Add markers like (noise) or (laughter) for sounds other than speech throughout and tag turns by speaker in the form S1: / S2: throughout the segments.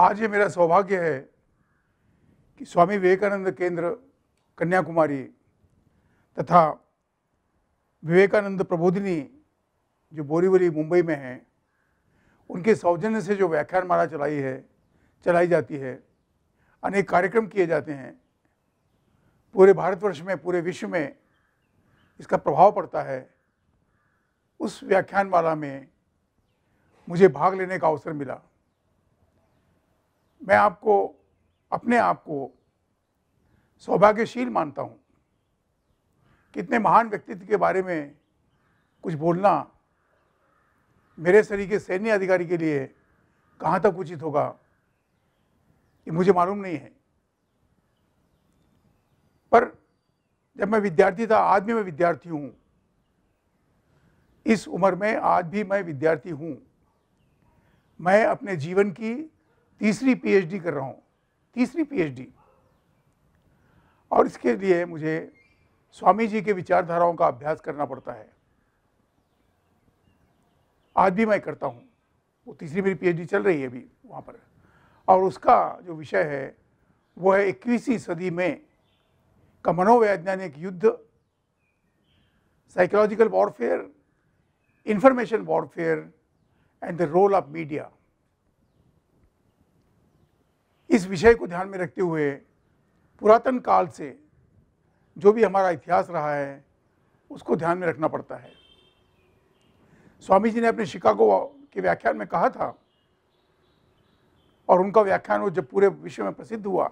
S1: आज ये मेरा सौभाग्य है कि स्वामी विवेकानंद केंद्र कन्याकुमारी तथा विवेकानंद प्रबोधिनी जो बोरीवली मुंबई में है उनके सौजन्य से जो व्याख्यान माला चलाई है चलाई जाती है अनेक कार्यक्रम किए जाते हैं पूरे भारतवर्ष में पूरे विश्व में इसका प्रभाव पड़ता है उस व्याख्यान माला में मुझे भाग लेने का अवसर मिला मैं आपको अपने आप को सौभाग्यशील मानता हूँ कितने महान व्यक्तित्व के बारे में कुछ बोलना मेरे शरीर के सैन्य अधिकारी के लिए कहाँ तक उचित होगा ये मुझे मालूम नहीं है पर जब मैं विद्यार्थी था आज भी मैं विद्यार्थी हूँ इस उम्र में आज भी मैं विद्यार्थी हूँ मैं अपने जीवन की तीसरी पीएचडी कर रहा हूँ तीसरी पीएचडी और इसके लिए मुझे स्वामी जी के विचारधाराओं का अभ्यास करना पड़ता है आज भी मैं करता हूँ वो तीसरी मेरी पीएचडी चल रही है अभी वहाँ पर और उसका जो विषय है वो है इक्कीसवीं सदी में का मनोवैज्ञानिक युद्ध psychological warfare information warfare and the role of media इस विषय को ध्यान में रखते हुए पुरातन काल से जो भी हमारा इतिहास रहा है उसको ध्यान में रखना पड़ता है स्वामी जी ने अपने शिकागो के व्याख्यान में कहा था और उनका व्याख्यान वो जब पूरे विश्व में प्रसिद्ध हुआ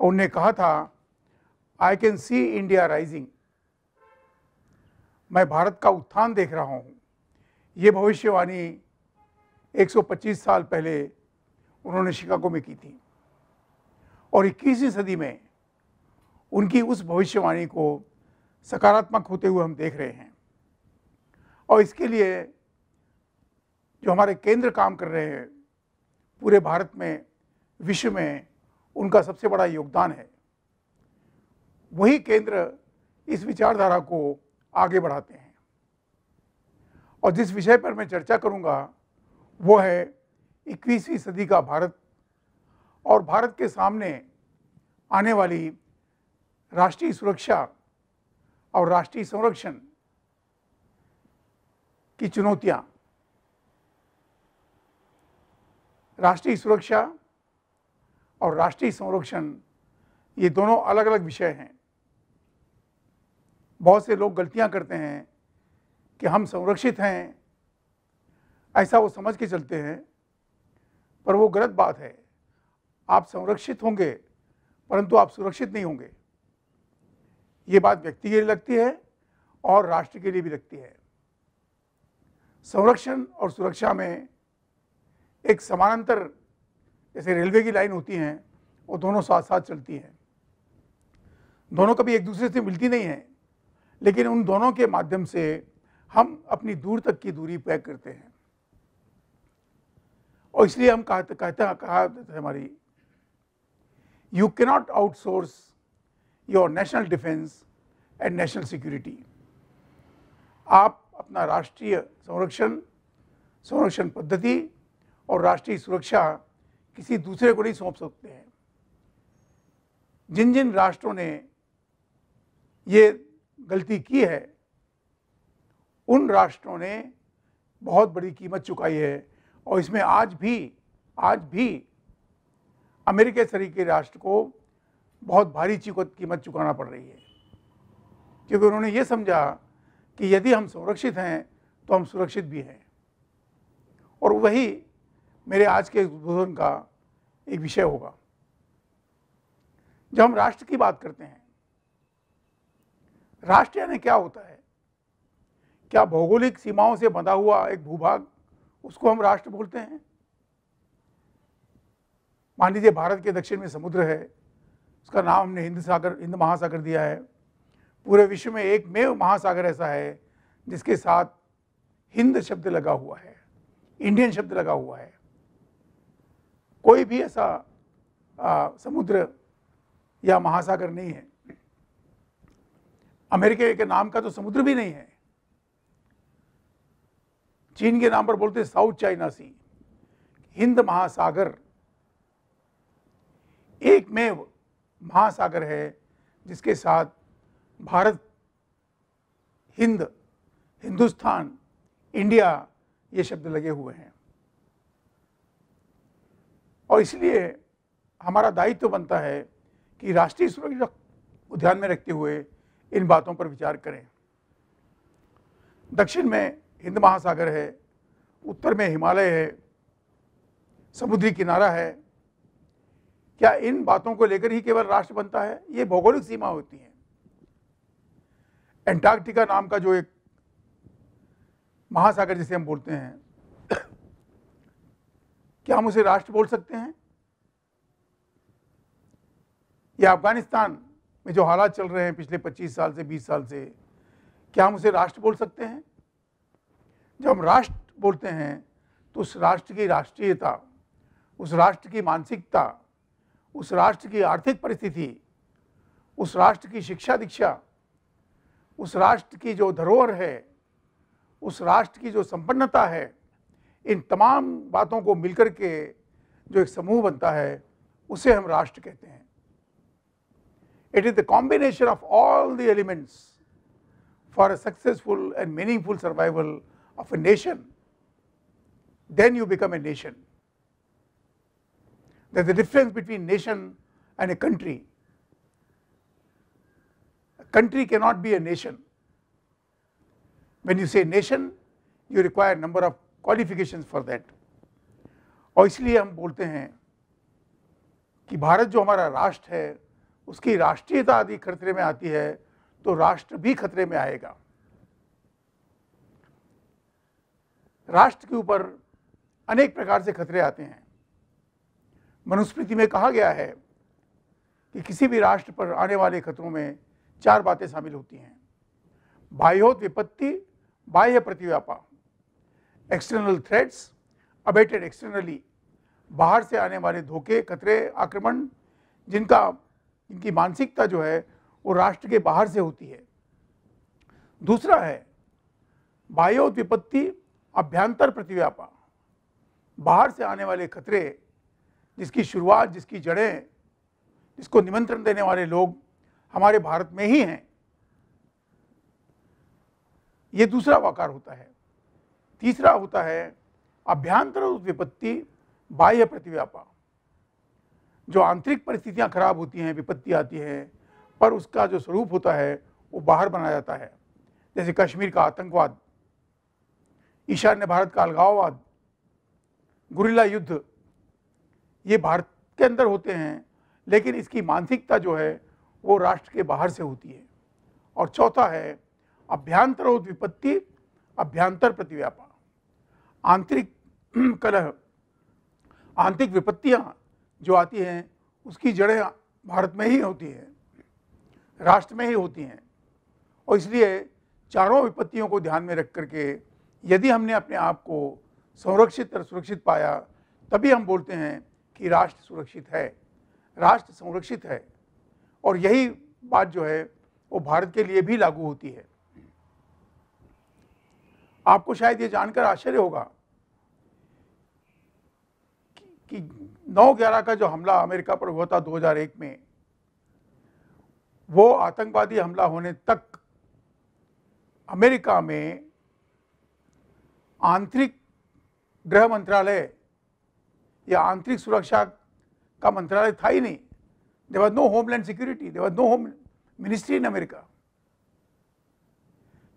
S1: और उनने कहा था I can see India rising मैं भारत का उत्थान देख रहा हूँ ये भविष्यवाणी 125 साल पहले उन्होंने शिकागो में की थी और इक्कीसवीं सदी में उनकी उस भविष्यवाणी को सकारात्मक होते हुए हम देख रहे हैं और इसके लिए जो हमारे केंद्र काम कर रहे हैं पूरे भारत में विश्व में उनका सबसे बड़ा योगदान है वही केंद्र इस विचारधारा को आगे बढ़ाते हैं और जिस विषय पर मैं चर्चा करूंगा वो है इक्कीसवीं सदी का भारत और भारत के सामने आने वाली राष्ट्रीय सुरक्षा और राष्ट्रीय संरक्षण की चुनौतियां राष्ट्रीय सुरक्षा और राष्ट्रीय संरक्षण ये दोनों अलग अलग विषय हैं बहुत से लोग गलतियां करते हैं कि हम संरक्षित हैं ऐसा वो समझ के चलते हैं पर वो गलत बात है आप संरक्षित होंगे परंतु आप सुरक्षित नहीं होंगे ये बात व्यक्ति के लिए लगती है और राष्ट्र के लिए भी लगती है संरक्षण और सुरक्षा में एक समानांतर जैसे रेलवे की लाइन होती हैं वो दोनों साथ साथ चलती हैं दोनों कभी एक दूसरे से मिलती नहीं हैं लेकिन उन दोनों के माध्यम से हम अपनी दूर तक की दूरी तय करते हैं और इसलिए हम कहते कहते कहा हमारी यू के not outsource your national defence and national security आप अपना राष्ट्रीय संरक्षण संरक्षण पद्धति और राष्ट्रीय सुरक्षा किसी दूसरे को नहीं सौंप सकते हैं जिन जिन राष्ट्रों ने ये गलती की है उन राष्ट्रों ने बहुत बड़ी कीमत चुकाई है और इसमें आज भी आज भी अमेरिका तरीके राष्ट्र को बहुत भारी कीमत चुकाना पड़ रही है क्योंकि उन्होंने ये समझा कि यदि हम सुरक्षित हैं तो हम सुरक्षित भी हैं और वही मेरे आज के उद्बोधन का एक विषय होगा जब हम राष्ट्र की बात करते हैं राष्ट्र यानी क्या होता है क्या भौगोलिक सीमाओं से बंधा हुआ एक भूभाग उसको हम राष्ट्र बोलते हैं मान लीजिए भारत के दक्षिण में समुद्र है उसका नाम हमने हिंद सागर हिंद महासागर दिया है पूरे विश्व में एक मेव महासागर ऐसा है जिसके साथ हिंद शब्द लगा हुआ है इंडियन शब्द लगा हुआ है कोई भी ऐसा आ, समुद्र या महासागर नहीं है अमेरिका के नाम का तो समुद्र भी नहीं है चीन के नाम पर बोलते साउथ चाइना सी हिंद महासागर एकमेव महासागर है जिसके साथ भारत हिंद हिंदुस्तान इंडिया ये शब्द लगे हुए हैं और इसलिए हमारा दायित्व तो बनता है कि राष्ट्रीय सुरक्षा को ध्यान में रखते हुए इन बातों पर विचार करें दक्षिण में हिंद महासागर है उत्तर में हिमालय है समुद्री किनारा है क्या इन बातों को लेकर ही केवल राष्ट्र बनता है ये भौगोलिक सीमा होती है एंटार्क्टिका नाम का जो एक महासागर जिसे हम बोलते हैं क्या हम उसे राष्ट्र बोल सकते हैं या अफगानिस्तान में जो हालात चल रहे हैं पिछले 25 साल से 20 साल से क्या हम उसे राष्ट्र बोल सकते हैं जब हम राष्ट्र बोलते हैं तो उस राष्ट्र की राष्ट्रीयता उस राष्ट्र की मानसिकता उस राष्ट्र की आर्थिक परिस्थिति उस राष्ट्र की शिक्षा दीक्षा उस राष्ट्र की जो धरोहर है उस राष्ट्र की जो संपन्नता है इन तमाम बातों को मिलकर के जो एक समूह बनता है उसे हम राष्ट्र कहते हैं it is the combination of all the elements for a successful and meaningful survival of a nation, then you become a nation. There is a difference between nation and a country. A country cannot be a nation. When you say nation, you require number of qualifications for that. और इसलिए हम बोलते हैं कि भारत जो हमारा राष्ट्र है उसकी राष्ट्रीयता आदि खतरे में आती है तो राष्ट्र भी खतरे में आएगा राष्ट्र के ऊपर अनेक प्रकार से खतरे आते हैं मनुस्मृति में कहा गया है कि किसी भी राष्ट्र पर आने वाले खतरों में चार बातें शामिल होती हैं बाह्योत विपत्ति बाह्य प्रतिव्यापा एक्सटर्नल थ्रेट्स अबेटेड एक्सटर्नली बाहर से आने वाले धोखे खतरे आक्रमण जिनका इनकी मानसिकता जो है वो राष्ट्र के बाहर से होती है दूसरा है बाह्योत विपत्ति अभ्यंतर प्रतिव्यापा बाहर से आने वाले खतरे जिसकी शुरुआत जिसकी जड़ें जिसको निमंत्रण देने वाले लोग हमारे भारत में ही हैं ये दूसरा वाकार होता है तीसरा होता है अभ्यंतर विपत्ति बाह्य प्रतिव्यापा जो आंतरिक परिस्थितियां खराब होती हैं विपत्ति आती है पर उसका जो स्वरूप होता है वो बाहर बना जाता है जैसे कश्मीर का आतंकवाद ईशान्य भारत का अलगाववाद गुरीला युद्ध ये भारत के अंदर होते हैं लेकिन इसकी मानसिकता जो है वो राष्ट्र के बाहर से होती है और चौथा है अभ्यंतर विपत्ति अभ्यंतर प्रतिव्यापा आंतरिक (clears throat) कलह आंतरिक विपत्तियां जो आती हैं उसकी जड़ें भारत में ही होती हैं राष्ट्र में ही होती हैं और इसलिए चारों विपत्तियों को ध्यान में रख करके यदि हमने अपने आप को संरक्षित और सुरक्षित पाया तभी हम बोलते हैं कि राष्ट्र सुरक्षित है राष्ट्र संरक्षित है और यही बात जो है वो भारत के लिए भी लागू होती है आपको शायद ये जानकर आश्चर्य होगा कि 9/11 का जो हमला अमेरिका पर हुआ था 2001 में वो आतंकवादी हमला होने तक अमेरिका में आंतरिक गृह मंत्रालय या आंतरिक सुरक्षा का मंत्रालय था ही नहीं there was no homeland security there was no home ministry in America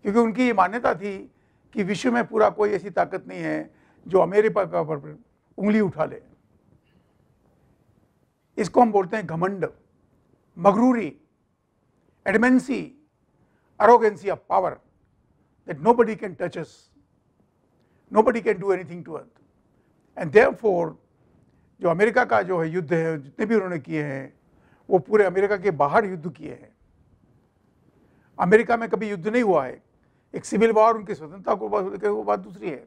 S1: क्योंकि उनकी ये मान्यता थी कि विश्व में पूरा कोई ऐसी ताकत नहीं है जो अमेरिका का पर उंगली उठा ले इसको हम बोलते हैं घमंड मगरूरी adamancy arrogance of power that nobody can touch us nobody can do anything to earth and for जो अमेरिका का जो है युद्ध है जितने भी उन्होंने किए हैं वो पूरे अमेरिका के बाहर युद्ध किए हैं अमेरिका में कभी युद्ध नहीं हुआ है एक सिविल वॉर उनकी स्वतंत्रता को वो बात दूसरी है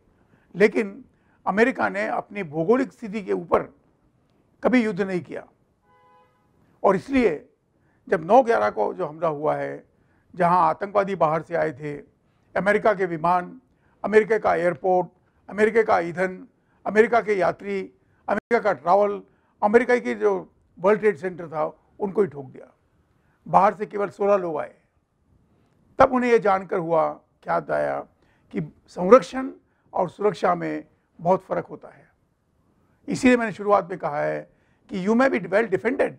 S1: लेकिन अमेरिका ने अपनी भौगोलिक स्थिति के ऊपर कभी युद्ध नहीं किया और इसलिए जब 9 ग्यारह को जो हमला हुआ है जहां आतंकवादी बाहर से आए थे अमेरिका के विमान अमेरिका का एयरपोर्ट अमेरिका का ईंधन अमेरिका के यात्री अमेरिका का ट्रैवल अमेरिका के जो वर्ल्ड ट्रेड सेंटर था उनको ही ठोक दिया बाहर से केवल सोलह लोग आए तब उन्हें यह जानकर हुआ क्या आया कि संरक्षण और सुरक्षा में बहुत फ़र्क होता है इसीलिए मैंने शुरुआत में कहा है कि you may be well defended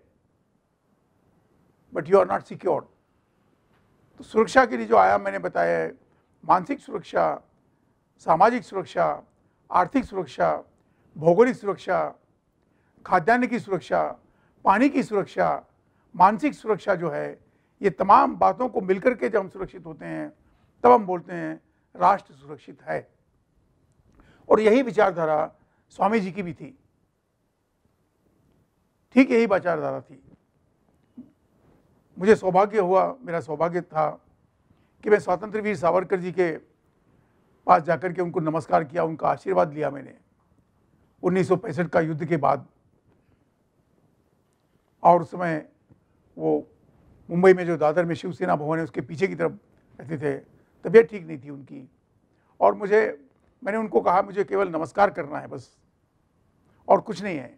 S1: but you are not secured तो सुरक्षा के लिए जो आया मैंने बताया है मानसिक सुरक्षा सामाजिक सुरक्षा आर्थिक सुरक्षा भौगोलिक सुरक्षा खाद्यान्न की सुरक्षा पानी की सुरक्षा मानसिक सुरक्षा जो है ये तमाम बातों को मिलकर के जब हम सुरक्षित होते हैं तब हम बोलते हैं राष्ट्र सुरक्षित है और यही विचारधारा स्वामी जी की भी थी ठीक यही विचारधारा थी मुझे सौभाग्य हुआ मेरा सौभाग्य था कि मैं स्वतंत्र वीर सावरकर जी के पास जाकर के उनको नमस्कार किया उनका आशीर्वाद लिया मैंने उन्नीस का युद्ध के बाद और उस समय वो मुंबई में जो दादर में शिवसेना भवन है उसके पीछे की तरफ रहते थे तबीयत ठीक नहीं थी उनकी और मुझे मैंने उनको कहा मुझे केवल नमस्कार करना है बस और कुछ नहीं है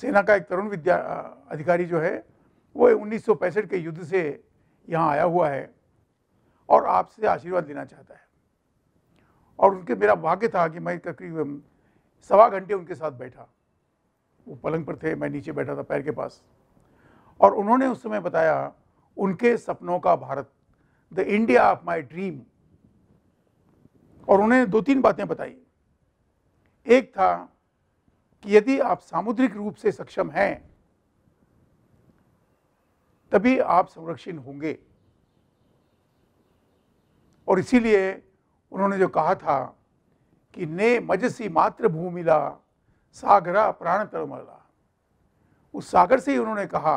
S1: सेना का एक तरुण विद्या अधिकारी जो है वो उन्नीस के युद्ध से यहाँ आया हुआ है और आपसे आशीर्वाद लेना चाहता है और उनके मेरा भाग्य था कि मैं तकरीबन सवा घंटे उनके साथ बैठा वो पलंग पर थे मैं नीचे बैठा था पैर के पास और उन्होंने उस समय बताया उनके सपनों का Bharat the India of my dream और उन्होंने दो तीन बातें बताई एक था कि यदि आप सामुद्रिक रूप से सक्षम हैं तभी आप संरक्षित होंगे और इसीलिए उन्होंने जो कहा था कि ने मजसी मातृभूमिला सागरा प्राण तरमला उस सागर से ही उन्होंने कहा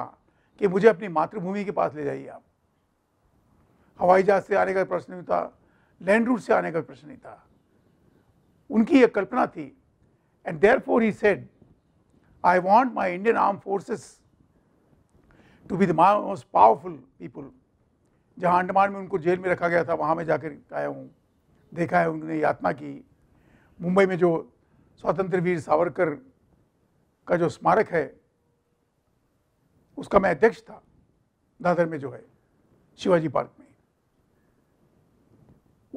S1: कि मुझे अपनी मातृभूमि के पास ले जाइए आप हवाई जहाज से आने का प्रश्न नहीं था लैंड रूट से आने का प्रश्न नहीं था उनकी यह कल्पना थी and therefore he said I want my Indian arm forces to be the most powerful people जहाँ अंडमान में उनको जेल में रखा गया था वहाँ मैं जाकर आया हूँ देखा है उन्होंने यातना की मुंबई में जो स्वतंत्र वीर सावरकर का जो स्मारक है उसका मैं अध्यक्ष था दादर में जो है शिवाजी पार्क में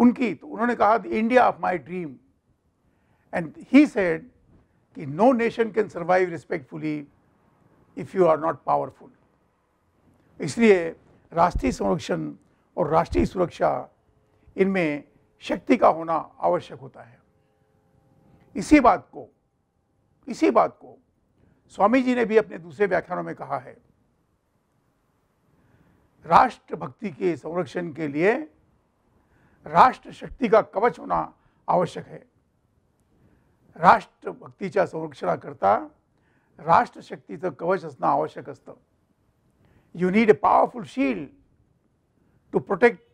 S1: उनकी तो उन्होंने कहा India of my dream and he said कि no nation can survive respectfully if you are not powerful इसलिए राष्ट्रीय संरक्षण और राष्ट्रीय सुरक्षा इनमें शक्ति का होना आवश्यक होता है इसी बात को इसी बात को स्वामी जी ने भी अपने दूसरे व्याख्यानों में कहा है राष्ट्र भक्ति के संरक्षण के लिए राष्ट्र शक्ति का कवच होना आवश्यक है राष्ट्र संरक्षण करता राष्ट्र शक्ति तो कवच असना आवश्यक असतं you need a powerful shield to protect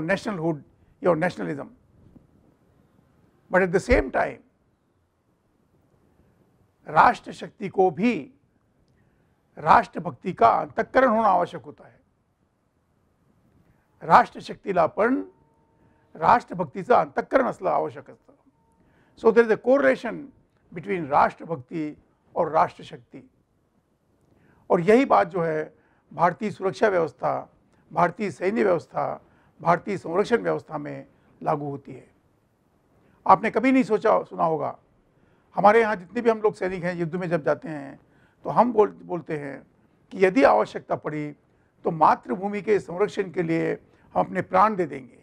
S1: national hood your nationalism. But at the same time, राष्ट्र शक्ति को भी राष्ट्रभक्ति का अंतकरण होना आवश्यक होता है राष्ट्र शक्तीला पण राष्ट्रभक्तीचं अंतकरण आवश्यक so there is a correlation between राष्ट्रभक्ति और राष्ट्र शक्ति और यही बात जो है भारतीय सुरक्षा व्यवस्था भारतीय सैन्य व्यवस्था भारतीय संरक्षण व्यवस्था में लागू होती है आपने कभी नहीं सोचा सुना होगा हमारे यहाँ जितने भी हम लोग सैनिक हैं युद्ध में जब जाते हैं तो हम बोल बोलते हैं कि यदि आवश्यकता पड़ी तो मातृभूमि के संरक्षण के लिए हम अपने प्राण दे देंगे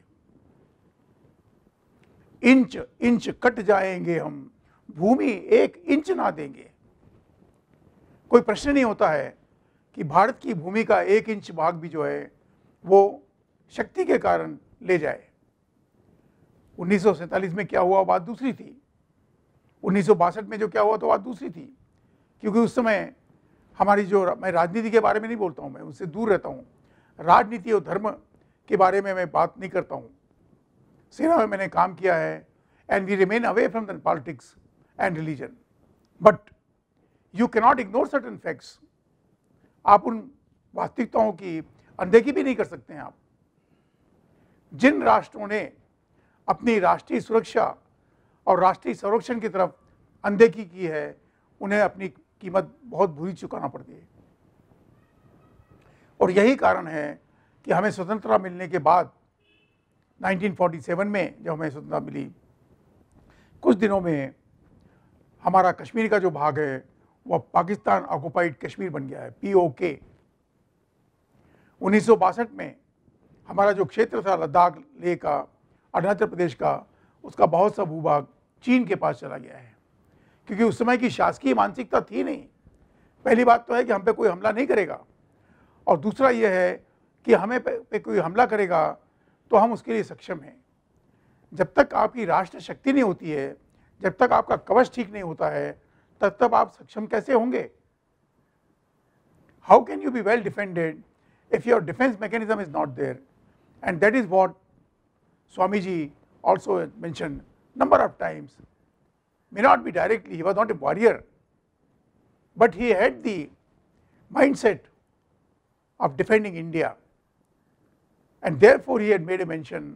S1: इंच इंच कट जाएंगे हम भूमि एक इंच ना देंगे कोई प्रश्न नहीं होता है कि भारत की भूमि का एक इंच भाग भी जो है वो शक्ति के कारण ले जाए उन्नीस में क्या हुआ बात दूसरी थी उन्नीस में जो क्या हुआ तो बात दूसरी थी क्योंकि उस समय हमारी जो मैं राजनीति के बारे में नहीं बोलता हूँ मैं उससे दूर रहता हूँ राजनीति और धर्म के बारे में मैं बात नहीं करता हूँ सेना में मैंने काम किया है and we remain away from the politics and religion but you cannot ignore certain facts आप उन वास्तविकताओं की अनदेखी भी नहीं कर सकते हैं आप जिन राष्ट्रों ने अपनी राष्ट्रीय सुरक्षा और राष्ट्रीय संरक्षण की तरफ अनदेखी की है उन्हें अपनी कीमत बहुत बुरी चुकाना पड़ती है और यही कारण है कि हमें स्वतंत्रता मिलने के बाद 1947 में जब हमें स्वतंत्रता मिली कुछ दिनों में हमारा कश्मीर का जो भाग है वह पाकिस्तान ऑक्युपाइड कश्मीर बन गया है पीओके उन्नीस में हमारा जो क्षेत्र था लद्दाख लेह का अरुणाचल प्रदेश का उसका बहुत सा भूभाग चीन के पास चला गया है क्योंकि उस समय की शासकीय मानसिकता थी नहीं पहली बात तो है कि हम पे कोई हमला नहीं करेगा और दूसरा यह है कि हमें पे, पे कोई हमला करेगा तो हम उसके लिए सक्षम हैं जब तक आपकी राष्ट्र शक्ति नहीं होती है जब तक आपका कवच ठीक नहीं होता है तब तक आप सक्षम कैसे होंगे how can you be well defended if your defence mechanism is not there and that is what Swamiji also mentioned number of times may not be directly he was not a warrior but he had the mindset of defending India and therefore he had made a mention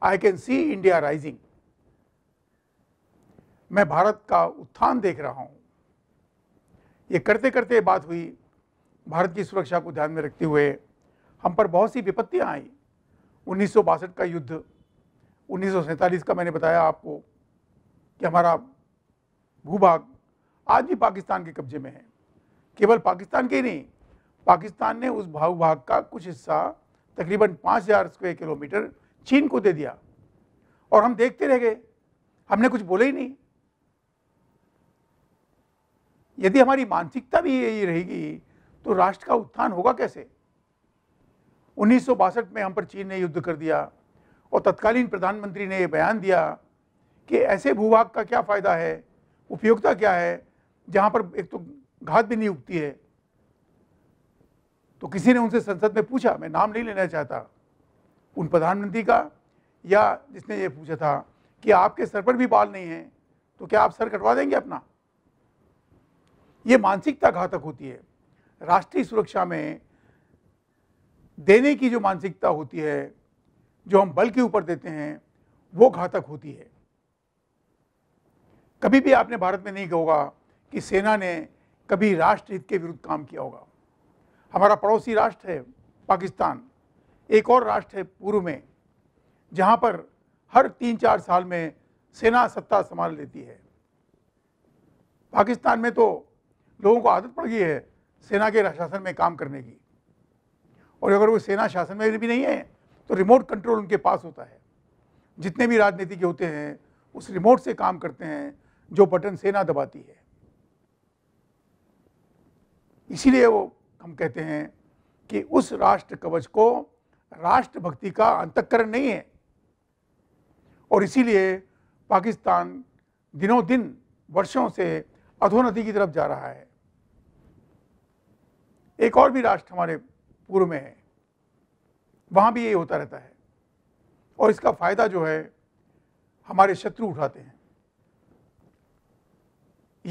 S1: I can see India rising मैं भारत का उत्थान देख रहा हूँ ये करते करते बात हुई भारत की सुरक्षा को ध्यान में रखते हुए हम पर बहुत सी विपत्तियाँ आईं उन्नीस का युद्ध उन्नीस का मैंने बताया आपको कि हमारा भूभाग आज भी पाकिस्तान के कब्जे में है केवल पाकिस्तान के ही नहीं पाकिस्तान ने उस भूभाग का कुछ हिस्सा तकरीबन 5000 स्क्वायर किलोमीटर चीन को दे दिया और हम देखते रह गए हमने कुछ बोले ही नहीं यदि हमारी मानसिकता भी यही रहेगी तो राष्ट्र का उत्थान होगा कैसे उन्नीस में हम पर चीन ने युद्ध कर दिया और तत्कालीन प्रधानमंत्री ने यह बयान दिया कि ऐसे भूभाग का क्या फ़ायदा है उपयोगिता क्या है जहाँ पर एक तो घात भी नहीं उगती है तो किसी ने उनसे संसद में पूछा मैं नाम नहीं लेना चाहता उन प्रधानमंत्री का या जिसने ये पूछा था कि आपके सर पर भी बाल नहीं है तो क्या आप सर कटवा देंगे अपना ये मानसिकता घातक होती है राष्ट्रीय सुरक्षा में देने की जो मानसिकता होती है जो हम बल के ऊपर देते हैं वो घातक होती है कभी भी आपने भारत में नहीं होगा कि सेना ने कभी राष्ट्र हित के विरुद्ध काम किया होगा हमारा पड़ोसी राष्ट्र है पाकिस्तान एक और राष्ट्र है पूर्व में जहाँ पर हर तीन चार साल में सेना सत्ता संभाल लेती है पाकिस्तान में तो लोगों को आदत पड़ गई है सेना के शासन में काम करने की और अगर वो सेना शासन में भी नहीं है तो रिमोट कंट्रोल उनके पास होता है जितने भी राजनीति के होते हैं उस रिमोट से काम करते हैं जो बटन सेना दबाती है इसीलिए वो हम कहते हैं कि उस राष्ट्र कवच को राष्ट्रभक्ति का अंतकरण नहीं है और इसीलिए पाकिस्तान दिनों दिन वर्षों से अधोन्नति की तरफ जा रहा है एक और भी राष्ट्र हमारे पूर्व में है वहाँ भी ये होता रहता है और इसका फायदा जो है हमारे शत्रु उठाते हैं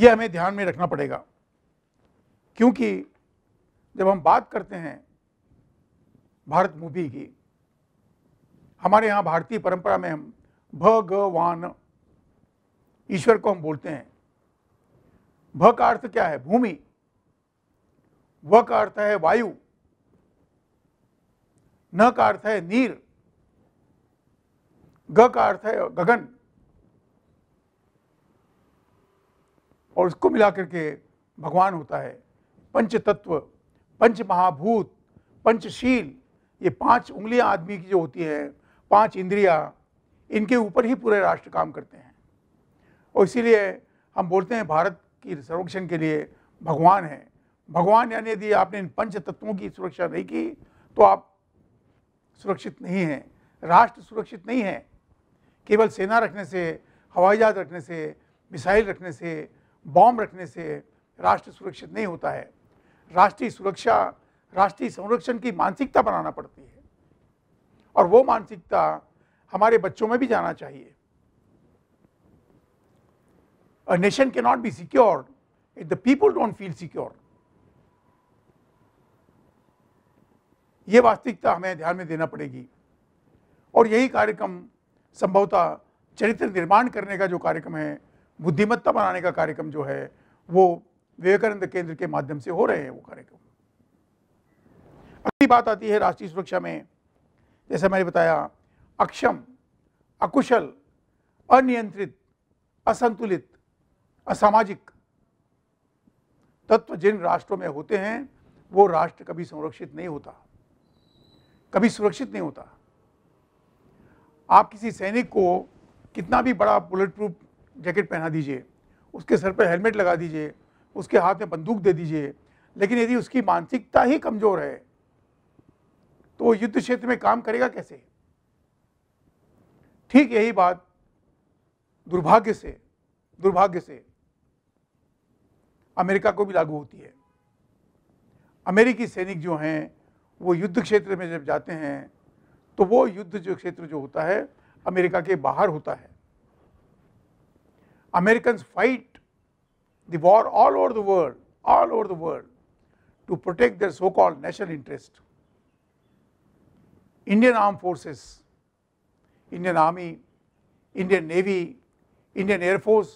S1: ये हमें ध्यान में रखना पड़ेगा क्योंकि जब हम बात करते हैं भारत मूवी की हमारे यहाँ भारतीय परंपरा में हम भगवान ईश्वर को हम बोलते हैं भ का अर्थ क्या है भूमि व का अर्थ है वायु न का अर्थ है नीर ग का अर्थ है गगन और उसको मिला करके भगवान होता है पंच तत्व पंच महाभूत पंचशील ये पांच उंगलियां आदमी की जो होती हैं पांच इंद्रिया इनके ऊपर ही पूरे राष्ट्र काम करते हैं और इसीलिए हम बोलते हैं भारत की संरक्षण के लिए भगवान है भगवान यानी यदि आपने इन पंच तत्वों की सुरक्षा नहीं की तो आप सुरक्षित नहीं है राष्ट्र सुरक्षित नहीं है केवल सेना रखने से हवाई जहाज रखने से मिसाइल रखने से बॉम्ब रखने से राष्ट्र सुरक्षित नहीं होता है राष्ट्रीय सुरक्षा राष्ट्रीय संरक्षण की मानसिकता बनाना पड़ती है और वो मानसिकता हमारे बच्चों में भी जाना चाहिए a nation can not be secure if the people don't feel secure ये वास्तविकता हमें ध्यान में देना पड़ेगी और यही कार्यक्रम संभवतः चरित्र निर्माण करने का जो कार्यक्रम है बुद्धिमत्ता बनाने का कार्यक्रम जो है वो विवेकानंद केंद्र के माध्यम से हो रहे हैं वो कार्यक्रम अगली बात आती है राष्ट्रीय सुरक्षा में जैसे मैंने बताया अक्षम अकुशल अनियंत्रित असंतुलित असामाजिक तत्व जिन राष्ट्रों में होते हैं वो राष्ट्र कभी संरक्षित नहीं होता कभी सुरक्षित नहीं होता आप किसी सैनिक को कितना भी बड़ा बुलेट प्रूफ जैकेट पहना दीजिए उसके सर पर हेलमेट लगा दीजिए उसके हाथ में बंदूक दे दीजिए लेकिन यदि उसकी मानसिकता ही कमज़ोर है तो वो युद्ध क्षेत्र में काम करेगा कैसे ठीक यही बात दुर्भाग्य से दुर्भाग्य से अमेरिका को भी लागू होती है अमेरिकी सैनिक जो हैं वो युद्ध क्षेत्र में जब जाते हैं तो वो युद्ध जो क्षेत्र जो होता है अमेरिका के बाहर होता है American fight the war all over the world all over the world to protect their so called national interest Indian arm forces Indian army Indian navy Indian air force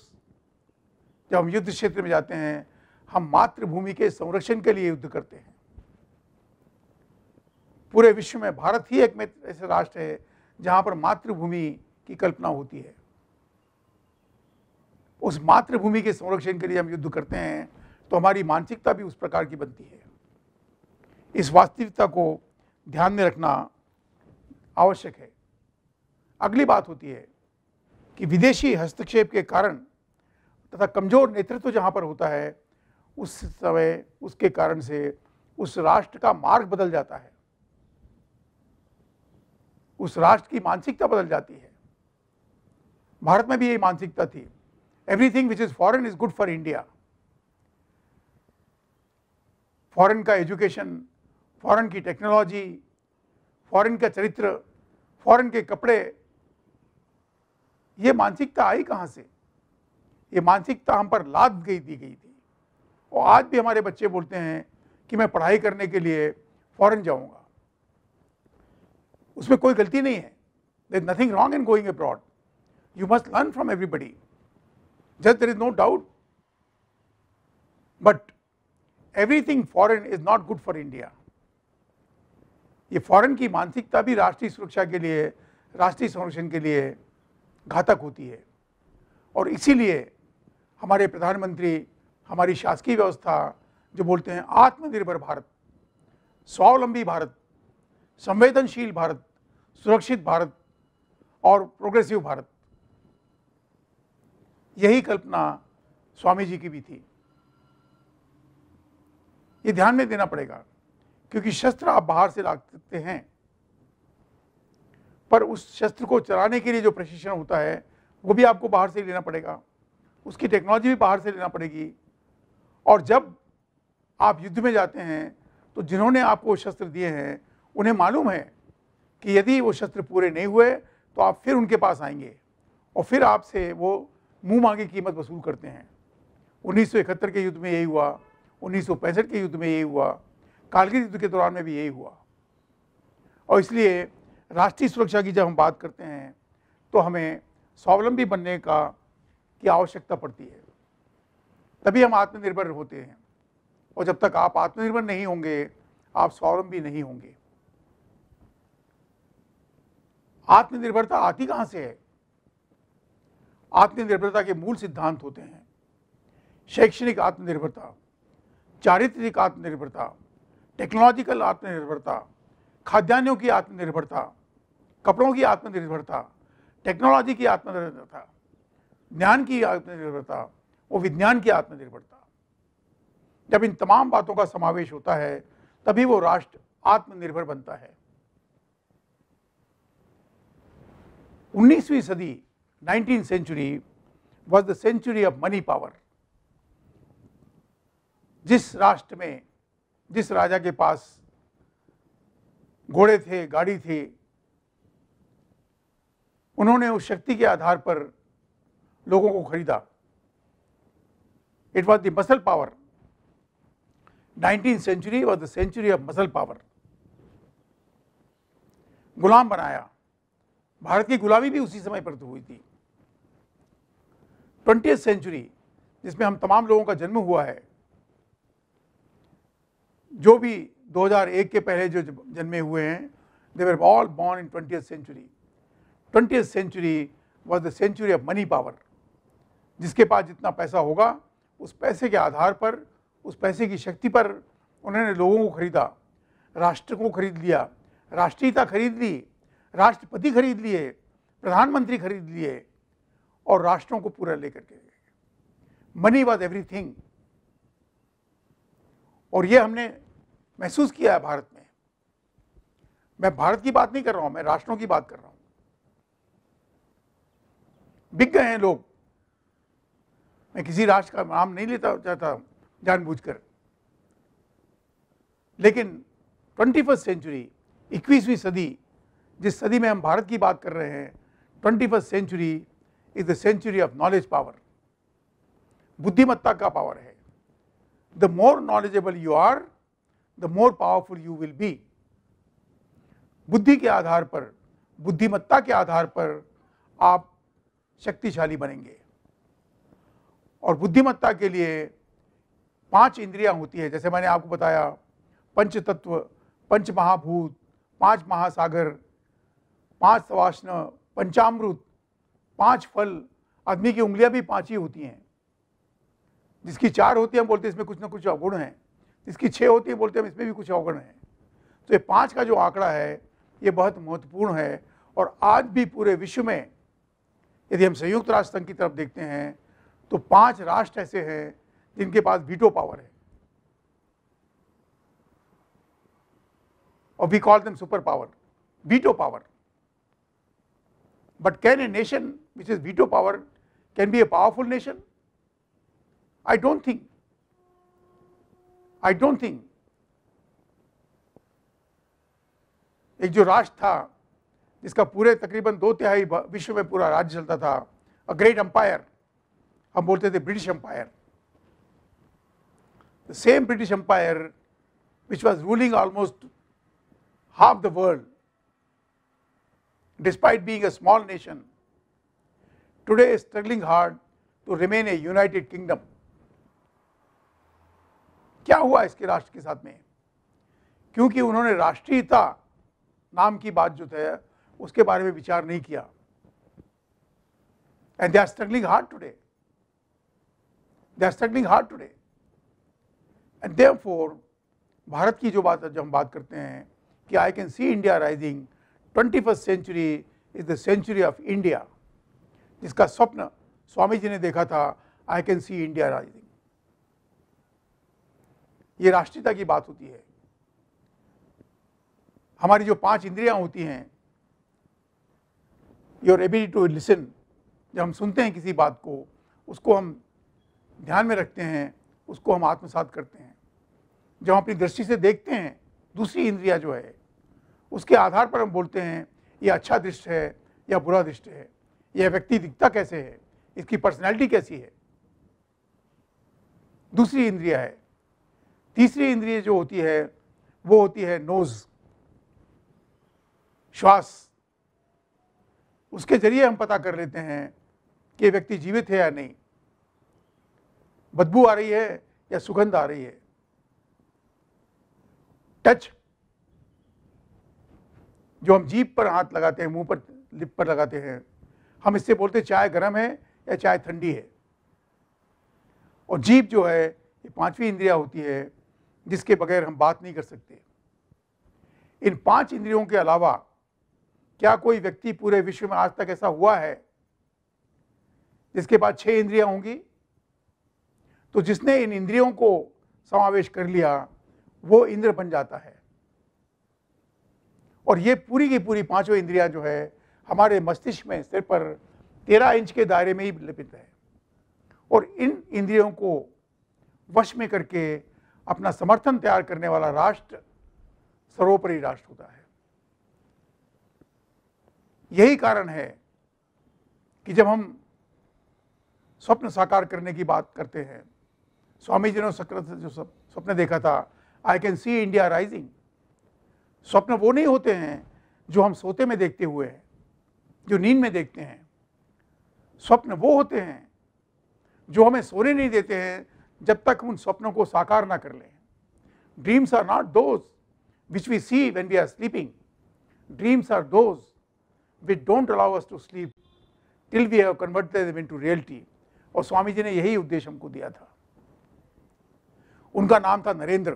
S1: जब हम युद्ध क्षेत्र में जाते हैं हम मातृभूमि के संरक्षण के लिए युद्ध करते हैं पूरे विश्व में भारत ही एक ऐसा ऐसे राष्ट्र है जहाँ पर मातृभूमि की कल्पना होती है उस मातृभूमि के संरक्षण के लिए हम युद्ध करते हैं तो हमारी मानसिकता भी उस प्रकार की बनती है इस वास्तविकता को ध्यान में रखना आवश्यक है अगली बात होती है कि विदेशी हस्तक्षेप के कारण तथा कमजोर नेतृत्व जहाँ पर होता है उस समय उसके कारण से उस राष्ट्र का मार्ग बदल जाता है उस राष्ट्र की मानसिकता बदल जाती है भारत में भी यही मानसिकता थी everything which is foreign is good for India foreign का एजुकेशन फॉरेन की टेक्नोलॉजी फॉरेन का चरित्र फॉरेन के कपड़े ये मानसिकता आई कहाँ से ये मानसिकता हम पर लाद गई दी गई थी और आज भी हमारे बच्चे बोलते हैं कि मैं पढ़ाई करने के लिए फॉरेन जाऊँगा उसमें कोई गलती नहीं है there is nothing wrong in going abroad you must learn from everybody just there is no doubt but everything foreign is not good for India ये फॉरेन की मानसिकता भी राष्ट्रीय सुरक्षा के लिए राष्ट्रीय संरक्षण के लिए घातक होती है और इसीलिए हमारे प्रधानमंत्री हमारी शासकीय व्यवस्था जो बोलते हैं आत्मनिर्भर भारत स्वावलंबी भारत संवेदनशील भारत सुरक्षित भारत और प्रोग्रेसिव भारत यही कल्पना स्वामी जी की भी थी ये ध्यान में देना पड़ेगा क्योंकि शस्त्र आप बाहर से ला सकते हैं पर उस शस्त्र को चलाने के लिए जो प्रशिक्षण होता है वो भी आपको बाहर से लेना पड़ेगा उसकी टेक्नोलॉजी भी बाहर से लेना पड़ेगी और जब आप युद्ध में जाते हैं तो जिन्होंने आपको शस्त्र दिए हैं उन्हें मालूम है कि यदि वो शस्त्र पूरे नहीं हुए तो आप फिर उनके पास आएंगे और फिर आपसे वो मुंह मांगी कीमत वसूल करते हैं 1971 के युद्ध में यही हुआ उन्नीस के युद्ध में यही हुआ कारगिल युद्ध के दौरान में भी यही हुआ और इसलिए राष्ट्रीय सुरक्षा की जब हम बात करते हैं तो हमें स्वावलंबी बनने का की आवश्यकता पड़ती है तभी हम आत्मनिर्भर होते हैं और जब तक आप आत्मनिर्भर नहीं होंगे आप स्वावलंबी नहीं होंगे आत्मनिर्भरता आती कहां से है आत्मनिर्भरता के मूल सिद्धांत होते हैं शैक्षणिक आत्मनिर्भरता चारित्रिक आत्मनिर्भरता टेक्नोलॉजिकल आत्मनिर्भरता खाद्यान्नों की आत्मनिर्भरता कपड़ों की आत्मनिर्भरता टेक्नोलॉजी की आत्मनिर्भरता ज्ञान की आत्मनिर्भरता और विज्ञान की आत्मनिर्भरता जब इन तमाम बातों का समावेश होता है तभी वो राष्ट्र आत्मनिर्भर बनता है 19वीं सदी 19th century was the century of money power जिस राष्ट्र में जिस राजा के पास घोड़े थे गाड़ी थी उन्होंने उस शक्ति के आधार पर लोगों को खरीदा it was the muscle power nineteen century was the century of muscle power गुलाम बनाया भारत की गुलामी भी उसी समय पर तो हुई थी ट्वेंटी सेंचुरी जिसमें हम तमाम लोगों का जन्म हुआ है जो भी 2001 के पहले जो जन्मे हुए हैं they were all born in twenty century twenty century was the century of money power जिसके पास जितना पैसा होगा उस पैसे के आधार पर उस पैसे की शक्ति पर उन्होंने लोगों को खरीदा राष्ट्र को खरीद लिया राष्ट्रीयता खरीद ली राष्ट्रपति खरीद लिए प्रधानमंत्री खरीद लिए और राष्ट्रों को पूरा लेकर के मनी वॉज एवरीथिंग और ये हमने महसूस किया है भारत में मैं भारत की बात नहीं कर रहा हूं मैं राष्ट्रों की बात कर रहा हूं बिक गए हैं लोग मैं किसी राष्ट्र का नाम नहीं लेता चाहता जानबूझकर लेकिन ट्वेंटी फर्स्ट सेंचुरी इक्कीसवीं सदी जिस सदी में हम भारत की बात कर रहे हैं twenty first century is the century of knowledge power बुद्धिमत्ता का पावर है the more knowledgeable you are the more powerful you will be बुद्धि के आधार पर बुद्धिमत्ता के आधार पर आप शक्तिशाली बनेंगे और बुद्धिमत्ता के लिए पांच इंद्रियां होती है जैसे मैंने आपको बताया पंच तत्व पंच महाभूत पांच महासागर पांच सवासन पंचामृत पांच फल आदमी की उंगलियां भी पांच ही होती हैं जिसकी चार होती है हम बोलते हैं इसमें कुछ ना कुछ अवगुण है जिसकी छः होती है बोलते हैं इसमें भी कुछ अवगुण है तो ये पाँच का जो आंकड़ा है ये बहुत महत्वपूर्ण है और आज भी पूरे विश्व में यदि हम संयुक्त राष्ट्र संघ की तरफ देखते हैं तो पांच राष्ट्र ऐसे हैं जिनके पास वीटो पावर है और we call them super power veto power But can a nation which has veto power can be a powerful nation? I don't think. I don't think एक जो राष्ट्र था जिसका पूरे तकरीबन दो तिहाई विश्व में पूरा राज्य चलता था अ ग्रेट अंपायर हम बोलते थे British empire the same British empire which was ruling almost half the world despite being a small nation, today is struggling hard to remain a united kingdom. क्या हुआ इसके राष्ट्र के साथ में क्योंकि उन्होंने राष्ट्रीयता नाम की बात जो है उसके बारे में विचार नहीं किया and they are struggling hard today they are struggling hard today and therefore Bharat की जो बात जो हम बात करते हैं कि I can see India rising twenty first century is the century of India जिसका स्वप्न स्वामी जी ने देखा था I can see India rising ये राष्ट्रीयता की बात होती है हमारी जो पांच इंद्रियां होती हैं योर एबिलिटी टू लिसन जब हम सुनते हैं किसी बात को उसको हम ध्यान में रखते हैं उसको हम आत्मसात करते हैं जब हम अपनी दृष्टि से देखते हैं दूसरी इंद्रिया जो है उसके आधार पर हम बोलते हैं ये अच्छा दृष्ट है या बुरा दृष्ट है यह व्यक्ति दिखता कैसे है इसकी पर्सनैलिटी कैसी है दूसरी इंद्रिया है तीसरी इंद्रिय जो होती है वो होती है नोज़ श्वास उसके जरिए हम पता कर लेते हैं कि व्यक्ति जीवित है या नहीं बदबू आ रही है या सुगंध आ रही है टच जो हम जीप पर हाथ लगाते हैं मुंह पर लिप पर लगाते हैं हम इससे बोलते हैं चाय गर्म है या चाय ठंडी है और जीप जो है ये पांचवी इंद्रिया होती है जिसके बगैर हम बात नहीं कर सकते इन पांच इंद्रियों के अलावा क्या कोई व्यक्ति पूरे विश्व में आज तक ऐसा हुआ है जिसके बाद छह इंद्रियां होंगी तो जिसने इन इंद्रियों को समावेश कर लिया वो इंद्र बन जाता है और ये पूरी की पूरी पांचों इंद्रियां जो है हमारे मस्तिष्क में सिर पर तेरह इंच के दायरे में ही लिपित है और इन इंद्रियों को वश में करके अपना समर्थन तैयार करने वाला राष्ट्र सर्वोपरि राष्ट्र होता है यही कारण है कि जब हम स्वप्न साकार करने की बात करते हैं स्वामी जी ने सक्र जो स्वप्न देखा था I can see India rising स्वप्न वो नहीं होते हैं जो हम सोते में देखते हुए हैं जो नींद में देखते हैं स्वप्न वो होते हैं जो हमें सोने नहीं देते हैं जब तक हम उन स्वप्नों को साकार ना कर लें dreams are not those which we see when we are sleeping dreams are those which don't allow us to sleep till we have converted into reality और स्वामी जी ने यही उद्देश्य हमको दिया था उनका नाम था नरेंद्र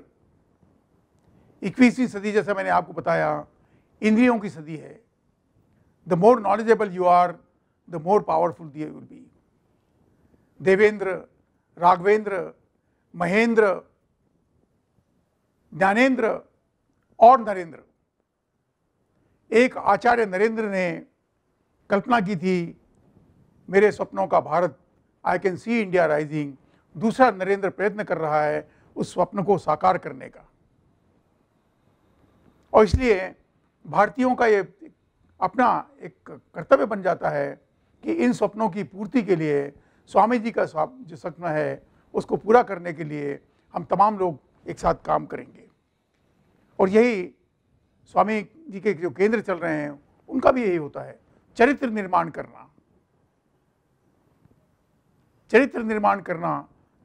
S1: इक्कीसवीं सदी जैसा मैंने आपको बताया इंद्रियों की सदी है the more knowledgeable you are the more powerful the will be Devendra Raghavendra Mahendra Gyanendra और नरेंद्र एक आचार्य नरेंद्र ने कल्पना की थी मेरे सपनों का Bharat I can see India rising दूसरा नरेंद्र प्रयत्न कर रहा है उस स्वप्न को साकार करने का और इसलिए भारतीयों का ये अपना एक कर्तव्य बन जाता है कि इन स्वप्नों की पूर्ति के लिए स्वामी जी का जो स्वप्न है उसको पूरा करने के लिए हम तमाम लोग एक साथ काम करेंगे और यही स्वामी जी के जो केंद्र चल रहे हैं उनका भी यही होता है चरित्र निर्माण करना चरित्र निर्माण करना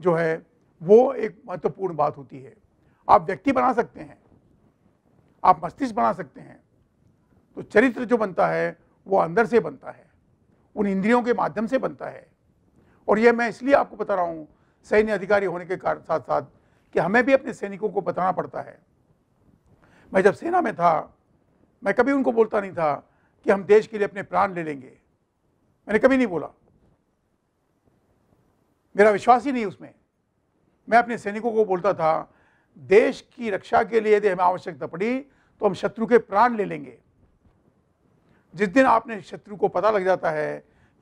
S1: जो है वो एक महत्वपूर्ण बात होती है आप व्यक्ति बना सकते हैं आप मस्तिष्क बना सकते हैं तो चरित्र जो बनता है वो अंदर से बनता है उन इंद्रियों के माध्यम से बनता है और यह मैं इसलिए आपको बता रहा हूँ सैन्य अधिकारी होने के साथ साथ कि हमें भी अपने सैनिकों को बताना पड़ता है मैं जब सेना में था मैं कभी उनको बोलता नहीं था कि हम देश के लिए अपने प्राण ले लेंगे मैंने कभी नहीं बोला मेरा विश्वास ही नहीं उसमें मैं अपने सैनिकों को बोलता था देश की रक्षा के लिए यदि हमें आवश्यकता पड़ी तो हम शत्रु के प्राण ले लेंगे जिस दिन आपने शत्रु को पता लग जाता है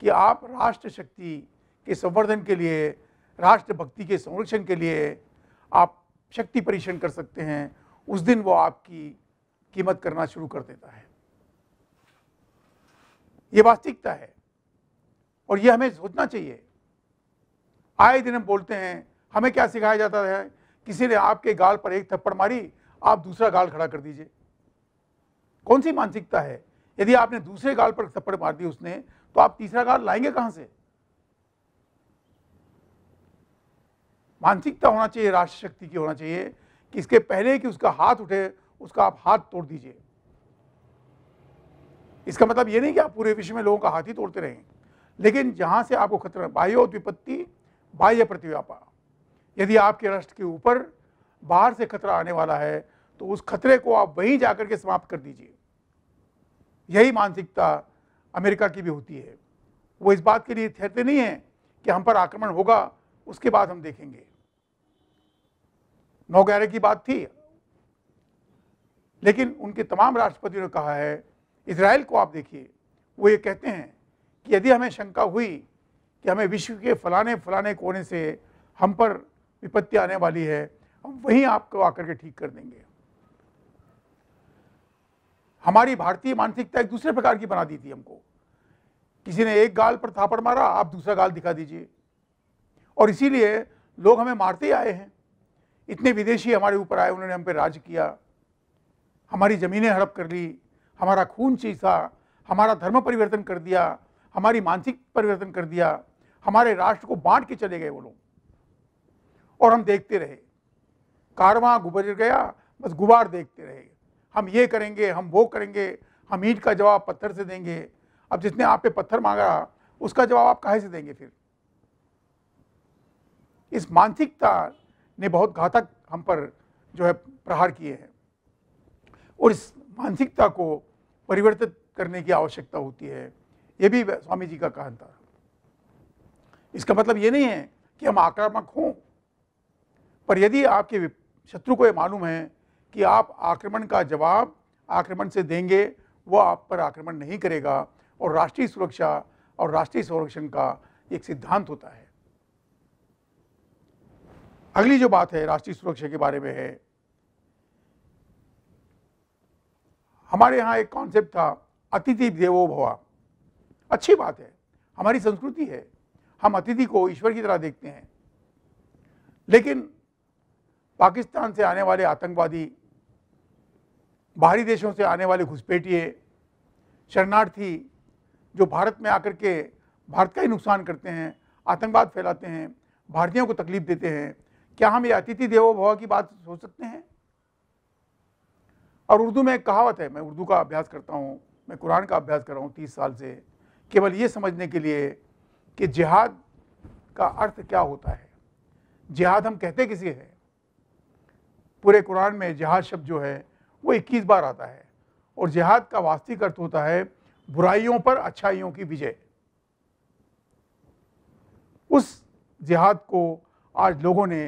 S1: कि आप राष्ट्र शक्ति के संवर्धन के लिए राष्ट्र भक्ति के संरक्षण के लिए आप शक्ति परीक्षण कर सकते हैं उस दिन वो आपकी कीमत करना शुरू कर देता है ये वास्तविकता है और ये हमें सोचना चाहिए आए दिन हम बोलते हैं हमें क्या सिखाया जाता है किसी ने आपके गाल पर एक थप्पड़ मारी आप दूसरा गाल खड़ा कर दीजिए कौन सी मानसिकता है यदि आपने दूसरे गाल पर थप्पड़ मार दी उसने तो आप तीसरा गाल लाएंगे कहां से मानसिकता होना चाहिए राष्ट्र शक्ति की होना चाहिए कि इसके पहले कि उसका हाथ उठे उसका आप हाथ तोड़ दीजिए इसका मतलब यह नहीं कि आप पूरे विश्व में लोगों का हाथ ही तोड़ते रहें लेकिन जहां से आपको खतरा बाह्य विपत्ति बाह्य प्रतिव्यापा यदि आपके राष्ट्र के ऊपर बाहर से खतरा आने वाला है तो उस खतरे को आप वहीं जाकर के समाप्त कर दीजिए यही मानसिकता अमेरिका की भी होती है वो इस बात के लिए ठहरते नहीं हैं कि हम पर आक्रमण होगा उसके बाद हम देखेंगे नौ ग्यारह की बात थी लेकिन उनके तमाम राष्ट्रपति ने कहा है इसराइल को आप देखिए वो ये कहते हैं कि यदि हमें शंका हुई कि हमें विश्व के फलाने फलाने कोने से हम पर विपत्ति आने वाली है हम वहीं आपको आकर के ठीक कर देंगे हमारी भारतीय मानसिकता एक दूसरे प्रकार की बना दी थी हमको किसी ने एक गाल पर थापड़ मारा आप दूसरा गाल दिखा दीजिए और इसीलिए लोग हमें मारते आए हैं इतने विदेशी हमारे ऊपर आए उन्होंने हम पे राज किया हमारी ज़मीनें हड़प कर ली हमारा खून चीसा हमारा धर्म परिवर्तन कर दिया हमारी मानसिक परिवर्तन कर दिया हमारे राष्ट्र को बांट के चले गए वो लोग और हम देखते रहे कारवां गुबर गया बस गुबार देखते रहे हम ये करेंगे हम वो करेंगे हम ईट का जवाब पत्थर से देंगे अब जिसने आप पे पत्थर मांगा उसका जवाब आप कहा से देंगे फिर इस मानसिकता ने बहुत घातक हम पर जो है प्रहार किए हैं और इस मानसिकता को परिवर्तित करने की आवश्यकता होती है ये भी स्वामी जी का कहन था इसका मतलब ये नहीं है कि हम आक्रामक हों पर यदि आपके शत्रु को ये मालूम है कि आप आक्रमण का जवाब आक्रमण से देंगे वो आप पर आक्रमण नहीं करेगा और राष्ट्रीय सुरक्षा और राष्ट्रीय संरक्षण का एक सिद्धांत होता है अगली जो बात है राष्ट्रीय सुरक्षा के बारे में है हमारे यहाँ एक कॉन्सेप्ट था अतिथि देवो भवा अच्छी बात है हमारी संस्कृति है हम अतिथि को ईश्वर की तरह देखते हैं लेकिन पाकिस्तान से आने वाले आतंकवादी बाहरी देशों से आने वाले घुसपैठिए शरणार्थी जो भारत में आकर के भारत का ही नुकसान करते हैं आतंकवाद फैलाते हैं भारतीयों को तकलीफ देते हैं क्या हम ये अतिथि देवो भव की बात सोच सकते हैं और उर्दू में एक कहावत है मैं उर्दू का अभ्यास करता हूँ मैं कुरान का अभ्यास कर रहा हूँ तीस साल से केवल ये समझने के लिए कि जिहाद का अर्थ क्या होता है जिहाद हम कहते किसी है पूरे कुरान में जिहाद शब्द जो है वो 21 बार आता है और जिहाद का वास्तविक अर्थ होता है बुराइयों पर अच्छाइयों की विजय उस जिहाद को आज लोगों ने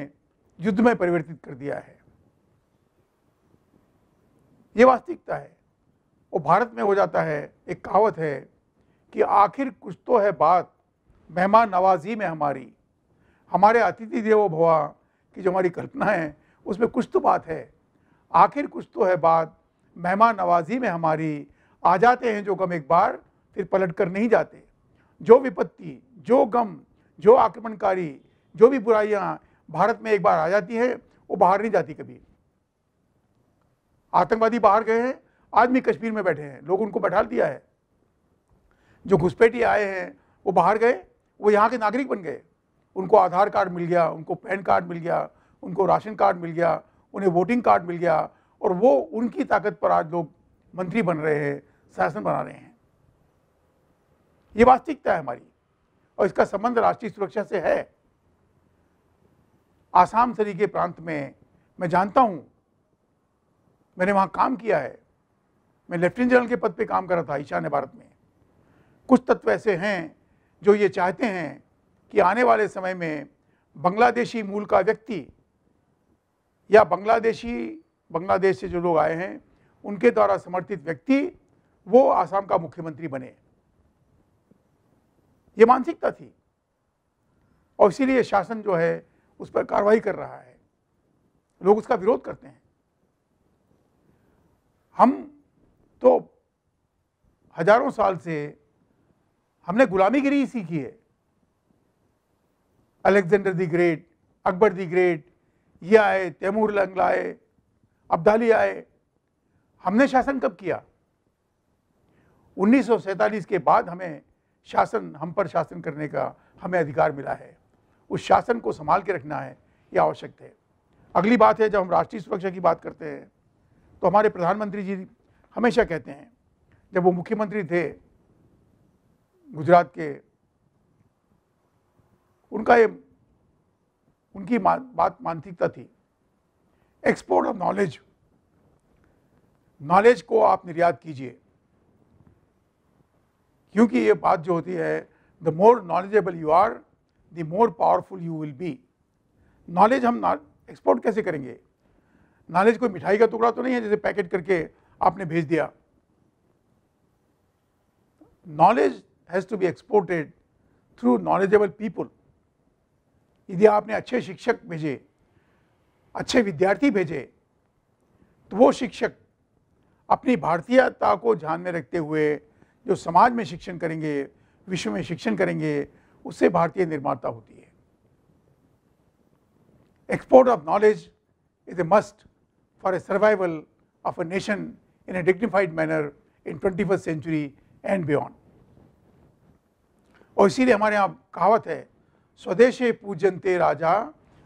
S1: युद्ध में परिवर्तित कर दिया है ये वास्तविकता है और भारत में हो जाता है एक कहावत है कि आखिर कुछ तो है बात मेहमान नवाजी में हमारी हमारे अतिथि देवो भवा की जो हमारी कल्पना है उसमें कुछ तो बात है आखिर कुछ तो है बात मेहमान नवाजी में हमारी आ जाते हैं जो गम एक बार फिर पलट कर नहीं जाते जो विपत्ति जो गम जो आक्रमणकारी जो भी बुराइयां भारत में एक बार आ जाती हैं वो बाहर नहीं जाती कभी आतंकवादी बाहर गए हैं आदमी कश्मीर में बैठे हैं लोग उनको बैठा दिया है जो घुसपैठी आए हैं वो बाहर गए वो यहाँ के नागरिक बन गए उनको आधार कार्ड मिल गया उनको पैन कार्ड मिल गया उनको राशन कार्ड मिल गया उन्हें वोटिंग कार्ड मिल गया और वो उनकी ताकत पर आज लोग मंत्री बन रहे हैं शासन बना रहे हैं ये वास्तविकता है हमारी और इसका संबंध राष्ट्रीय सुरक्षा से है आसाम सरी के प्रांत में मैं जानता हूँ मैंने वहाँ काम किया है मैं लेफ्टिनेंट जनरल के पद पे काम कर रहा था ईशान्य भारत में कुछ तत्व ऐसे हैं जो ये चाहते हैं कि आने वाले समय में बांग्लादेशी मूल का व्यक्ति या बांग्लादेशी बांग्लादेश से जो लोग आए हैं उनके द्वारा समर्थित व्यक्ति वो आसाम का मुख्यमंत्री बने ये मानसिकता थी और इसीलिए शासन जो है उस पर कार्रवाई कर रहा है लोग उसका विरोध करते हैं हम तो हजारों साल से हमने गुलामीगिरी सीखी है Alexander the great Akbar the great ये आए तैमूर लंगला आए अब्दाली आए हमने शासन कब किया उन्नीस के बाद हमें शासन हम पर शासन करने का हमें अधिकार मिला है उस शासन को संभाल के रखना है ये आवश्यक है अगली बात है जब हम राष्ट्रीय सुरक्षा की बात करते हैं तो हमारे प्रधानमंत्री जी हमेशा कहते हैं जब वो मुख्यमंत्री थे गुजरात के उनका ये उनकी बात मानसिकता थी एक्सपोर्ट ऑफ नॉलेज नॉलेज को आप निर्यात कीजिए क्योंकि ये बात जो होती है the more knowledgeable you are the more powerful you will be knowledge हम एक्सपोर्ट कैसे करेंगे नॉलेज कोई मिठाई का टुकड़ा तो नहीं है जैसे पैकेट करके आपने भेज दिया knowledge has to be exported through knowledgeable people यदि आपने अच्छे शिक्षक भेजे अच्छे विद्यार्थी भेजे तो वो शिक्षक अपनी भारतीयता को ध्यान में रखते हुए जो समाज में शिक्षण करेंगे विश्व में शिक्षण करेंगे उससे भारतीय निर्माता होती है export of knowledge is a must for a survival of a nation in a dignified manner in twenty first century and beyond और इसीलिए हमारे यहाँ कहावत है स्वदेशे पूजनते राजा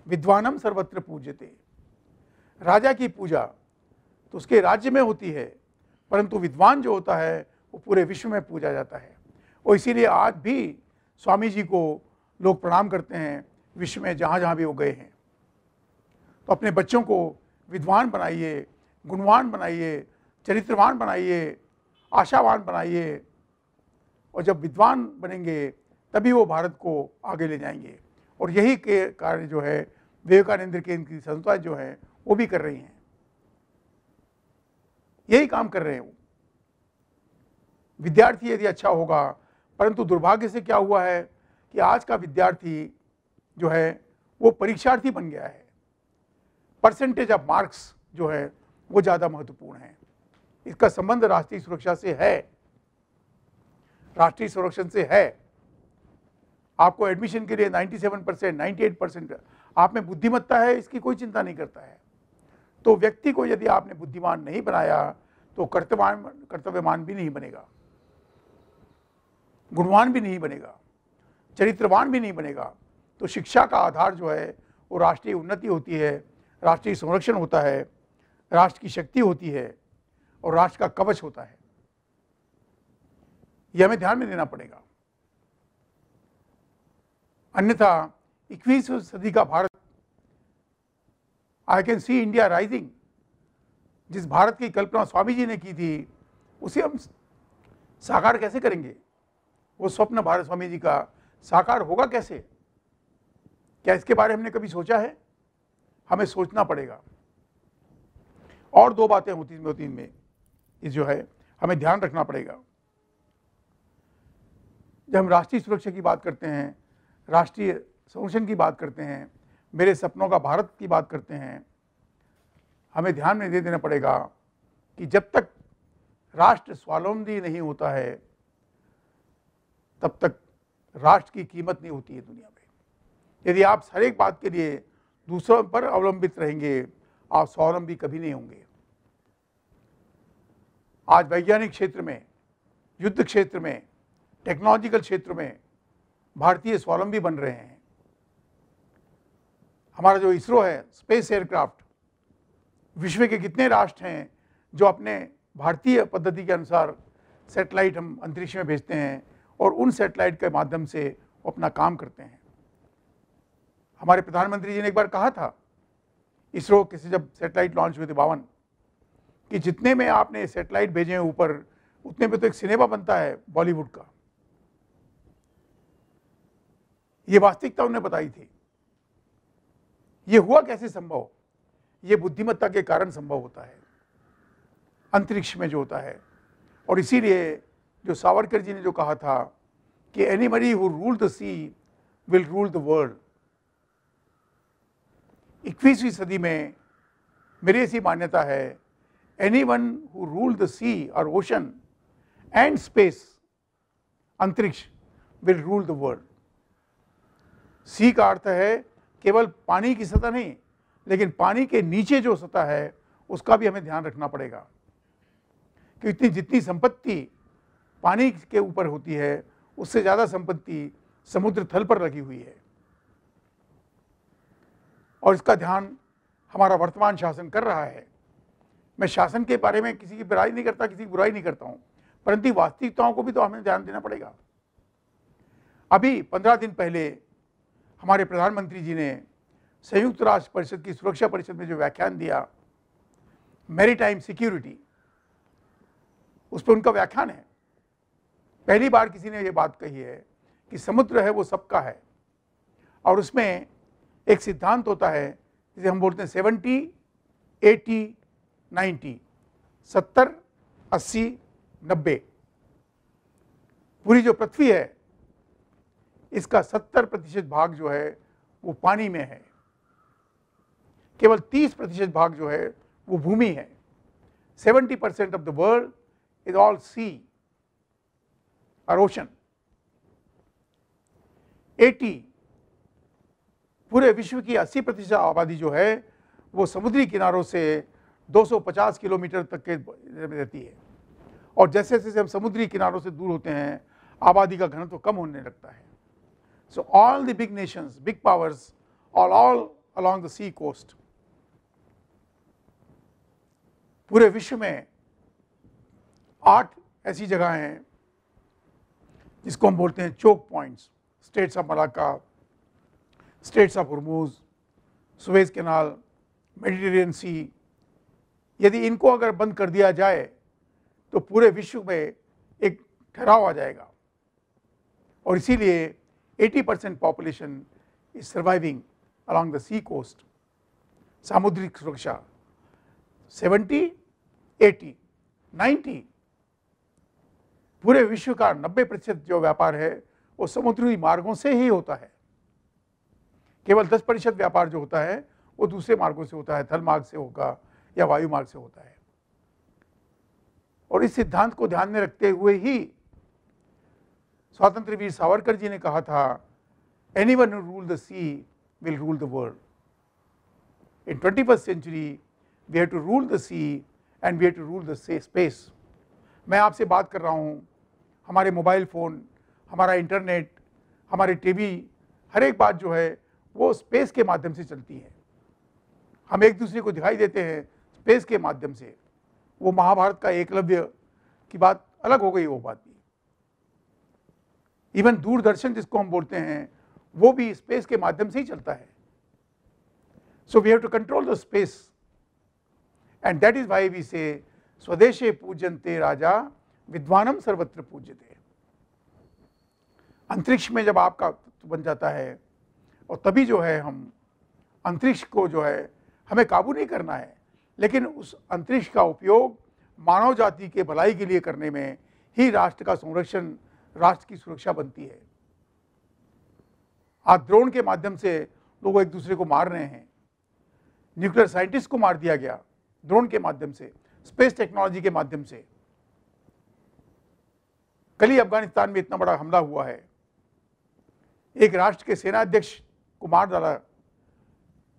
S1: विद्वानम सर्वत्र पूजते राजा की पूजा तो उसके राज्य में होती है परंतु विद्वान जो होता है वो पूरे विश्व में पूजा जाता है और इसीलिए आज भी स्वामी जी को लोग प्रणाम करते हैं विश्व में जहाँ जहाँ भी वो गए हैं तो अपने बच्चों को विद्वान बनाइए गुणवान बनाइए चरित्रवान बनाइए आशावान बनाइए और जब विद्वान बनेंगे तभी वो भारत को आगे ले जाएंगे और यही के कार्य जो है विवेकानंद के इनकी संस्था जो है वो भी कर रही हैं यही काम कर रहे हैं वो विद्यार्थी यदि अच्छा होगा परंतु दुर्भाग्य से क्या हुआ है कि आज का विद्यार्थी जो है वो परीक्षार्थी बन गया है परसेंटेज ऑफ मार्क्स जो है वो ज़्यादा महत्वपूर्ण है इसका संबंध राष्ट्रीय सुरक्षा से है राष्ट्रीय संरक्षण से है आपको एडमिशन के लिए 97 परसेंट नाइन्टी परसेंट आप में बुद्धिमत्ता है इसकी कोई चिंता नहीं करता है तो व्यक्ति को यदि आपने बुद्धिमान नहीं बनाया तो कर्तव्यमान कर्तव्यमान भी नहीं बनेगा गुणवान भी नहीं बनेगा चरित्रवान भी नहीं बनेगा तो शिक्षा का आधार जो है वो राष्ट्रीय उन्नति होती है राष्ट्रीय संरक्षण होता है राष्ट्र की शक्ति होती है और राष्ट्र का कवच होता है यह हमें ध्यान में देना पड़ेगा अन्यथा 21वीं सदी का Bharat I can see India rising जिस भारत की कल्पना स्वामी जी ने की थी उसे हम साकार कैसे करेंगे वो स्वप्न भारत स्वामी जी का साकार होगा कैसे क्या इसके बारे में हमने कभी सोचा है हमें सोचना पड़ेगा और दो बातें होती में होती में इस जो है हमें ध्यान रखना पड़ेगा जब हम राष्ट्रीय सुरक्षा की बात करते हैं राष्ट्रीय सोल्यूशन की बात करते हैं मेरे सपनों का भारत की बात करते हैं हमें ध्यान में दे देना पड़ेगा कि जब तक राष्ट्र स्वावलंबी नहीं होता है तब तक राष्ट्र की कीमत नहीं होती है दुनिया में यदि आप हर एक बात के लिए दूसरों पर अवलंबित रहेंगे आप स्वावलंबी कभी नहीं होंगे आज वैज्ञानिक क्षेत्र में युद्ध क्षेत्र में टेक्नोलॉजिकल क्षेत्र में भारतीय स्वावलंबी बन रहे हैं हमारा जो इसरो है स्पेस एयरक्राफ्ट विश्व के कितने राष्ट्र हैं जो अपने भारतीय पद्धति के अनुसार सैटेलाइट हम अंतरिक्ष में भेजते हैं और उन सैटेलाइट के माध्यम से अपना काम करते हैं हमारे प्रधानमंत्री जी ने एक बार कहा था इसरो के से जब सैटेलाइट लॉन्च हुए थे बावन कि जितने में आपने सैटेलाइट भेजे हैं ऊपर उतने में तो एक सिनेमा बनता है बॉलीवुड का ये वास्तविकता उन्हें बताई थी ये हुआ कैसे संभव ये बुद्धिमत्ता के कारण संभव होता है अंतरिक्ष में जो होता है और इसीलिए जो सावरकर जी ने जो कहा था कि any marry who rule the sea will rule the world इक्कीसवीं सदी में मेरी ऐसी मान्यता है any one who rule the sea और ओशन एंड स्पेस अंतरिक्ष will rule the world sea का अर्थ है केवल पानी की सतह नहीं लेकिन पानी के नीचे जो सतह है उसका भी हमें ध्यान रखना पड़ेगा कि इतनी जितनी संपत्ति पानी के ऊपर होती है उससे ज़्यादा संपत्ति समुद्र थल पर लगी हुई है और इसका ध्यान हमारा वर्तमान शासन कर रहा है मैं शासन के बारे में किसी की बुराई नहीं करता किसी की बुराई नहीं करता हूँ परंतु वास्तविकताओं को भी तो हमें ध्यान देना पड़ेगा अभी पंद्रह दिन पहले हमारे प्रधानमंत्री जी ने संयुक्त राष्ट्र परिषद की सुरक्षा परिषद में जो व्याख्यान दिया मेरी टाइम सिक्योरिटी उस पर उनका व्याख्यान है पहली बार किसी ने ये बात कही है कि समुद्र है वो सबका है और उसमें एक सिद्धांत होता है जिसे हम बोलते हैं सेवेंटी एटी नाइन्टी सत्तर अस्सी नब्बे पूरी जो पृथ्वी है इसका 70 प्रतिशत भाग जो है वो पानी में है केवल 30 प्रतिशत भाग जो है वो भूमि है 70 percent of the world is all sea और ओशन 80 पूरे विश्व की 80 प्रतिशत आबादी जो है वो समुद्री किनारों से 250 किलोमीटर तक के रहती है और जैसे जैसे हम समुद्री किनारों से दूर होते हैं आबादी का घनत्व तो कम होने लगता है So, all the big nations, big powers are all along the sea coast. पूरे विश्व में आठ ऐसी जगह हैं जिसको हम बोलते हैं choke points straits of Malacca straits of Hormuz Suez canal Mediterranean sea यदि इनको अगर बंद कर दिया जाए तो पूरे विश्व में एक ठहराव आ जाएगा और इसीलिए 80 percent population is surviving along the sea coast, Samudrik Suraksha 70, 80, 90 पूरे विश्व का 90 प्रतिशत जो व्यापार है वो समुद्री मार्गों से ही होता है केवल 10 प्रतिशत व्यापार जो होता है वो दूसरे मार्गों से होता है थल मार्ग से होगा या वायु मार्ग से होता है और इस सिद्धांत को ध्यान में रखते हुए ही स्वतंत्र वीर सावरकर जी ने कहा था any one rule the sea will rule the world in twenty first century we have to rule the sea and we have to rule the sea space मैं आपसे बात कर रहा हूँ हमारे मोबाइल फ़ोन हमारा इंटरनेट हमारे टीवी हर एक बात जो है वो स्पेस के माध्यम से चलती है हम एक दूसरे को दिखाई देते हैं स्पेस के माध्यम से वो महाभारत का एकलव्य की बात अलग हो गई वो बात इवन दूरदर्शन जिसको हम बोलते हैं वो भी स्पेस के माध्यम से ही चलता है so we have to control the space and that is why we say स्वदेशे पूजनते राजा विद्वानम सर्वत्र पूजते अंतरिक्ष में जब आपका बन जाता है और तभी जो है हम अंतरिक्ष को जो है हमें काबू नहीं करना है लेकिन उस अंतरिक्ष का उपयोग मानव जाति के भलाई के लिए करने में ही राष्ट्र का संरक्षण राष्ट्र की सुरक्षा बनती है आज ड्रोन के माध्यम से लोग एक दूसरे को मार रहे हैं न्यूक्लियर साइंटिस्ट को मार दिया गया ड्रोन के माध्यम से स्पेस टेक्नोलॉजी के माध्यम से कल ही अफगानिस्तान में इतना बड़ा हमला हुआ है एक राष्ट्र के सेना अध्यक्ष को मार डाला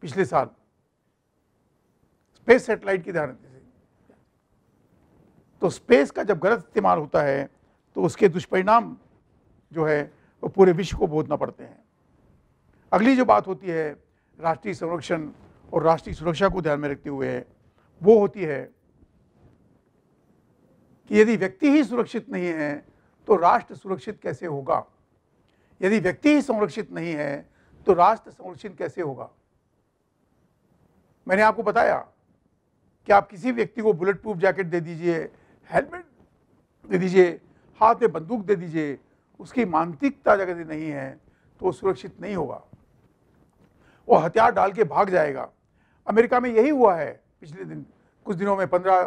S1: पिछले साल स्पेस सैटेलाइट की धारण से तो स्पेस का जब गलत इस्तेमाल होता है तो उसके दुष्परिणाम जो है वो पूरे विश्व को बोधना पड़ते हैं अगली जो बात होती है राष्ट्रीय संरक्षण और राष्ट्रीय सुरक्षा को ध्यान में रखते हुए वो होती है कि यदि व्यक्ति ही सुरक्षित नहीं है तो राष्ट्र सुरक्षित कैसे होगा यदि व्यक्ति ही संरक्षित नहीं है तो राष्ट्र संरक्षित कैसे होगा मैंने आपको बताया कि आप किसी व्यक्ति को बुलेट प्रूफ जैकेट दे दीजिए हेलमेट दे दीजिए हाथ में बंदूक दे दीजिए उसकी मानसिकता जगह नहीं है तो वो सुरक्षित नहीं होगा वो हथियार डाल के भाग जाएगा अमेरिका में यही हुआ है पिछले दिन कुछ दिनों में पंद्रह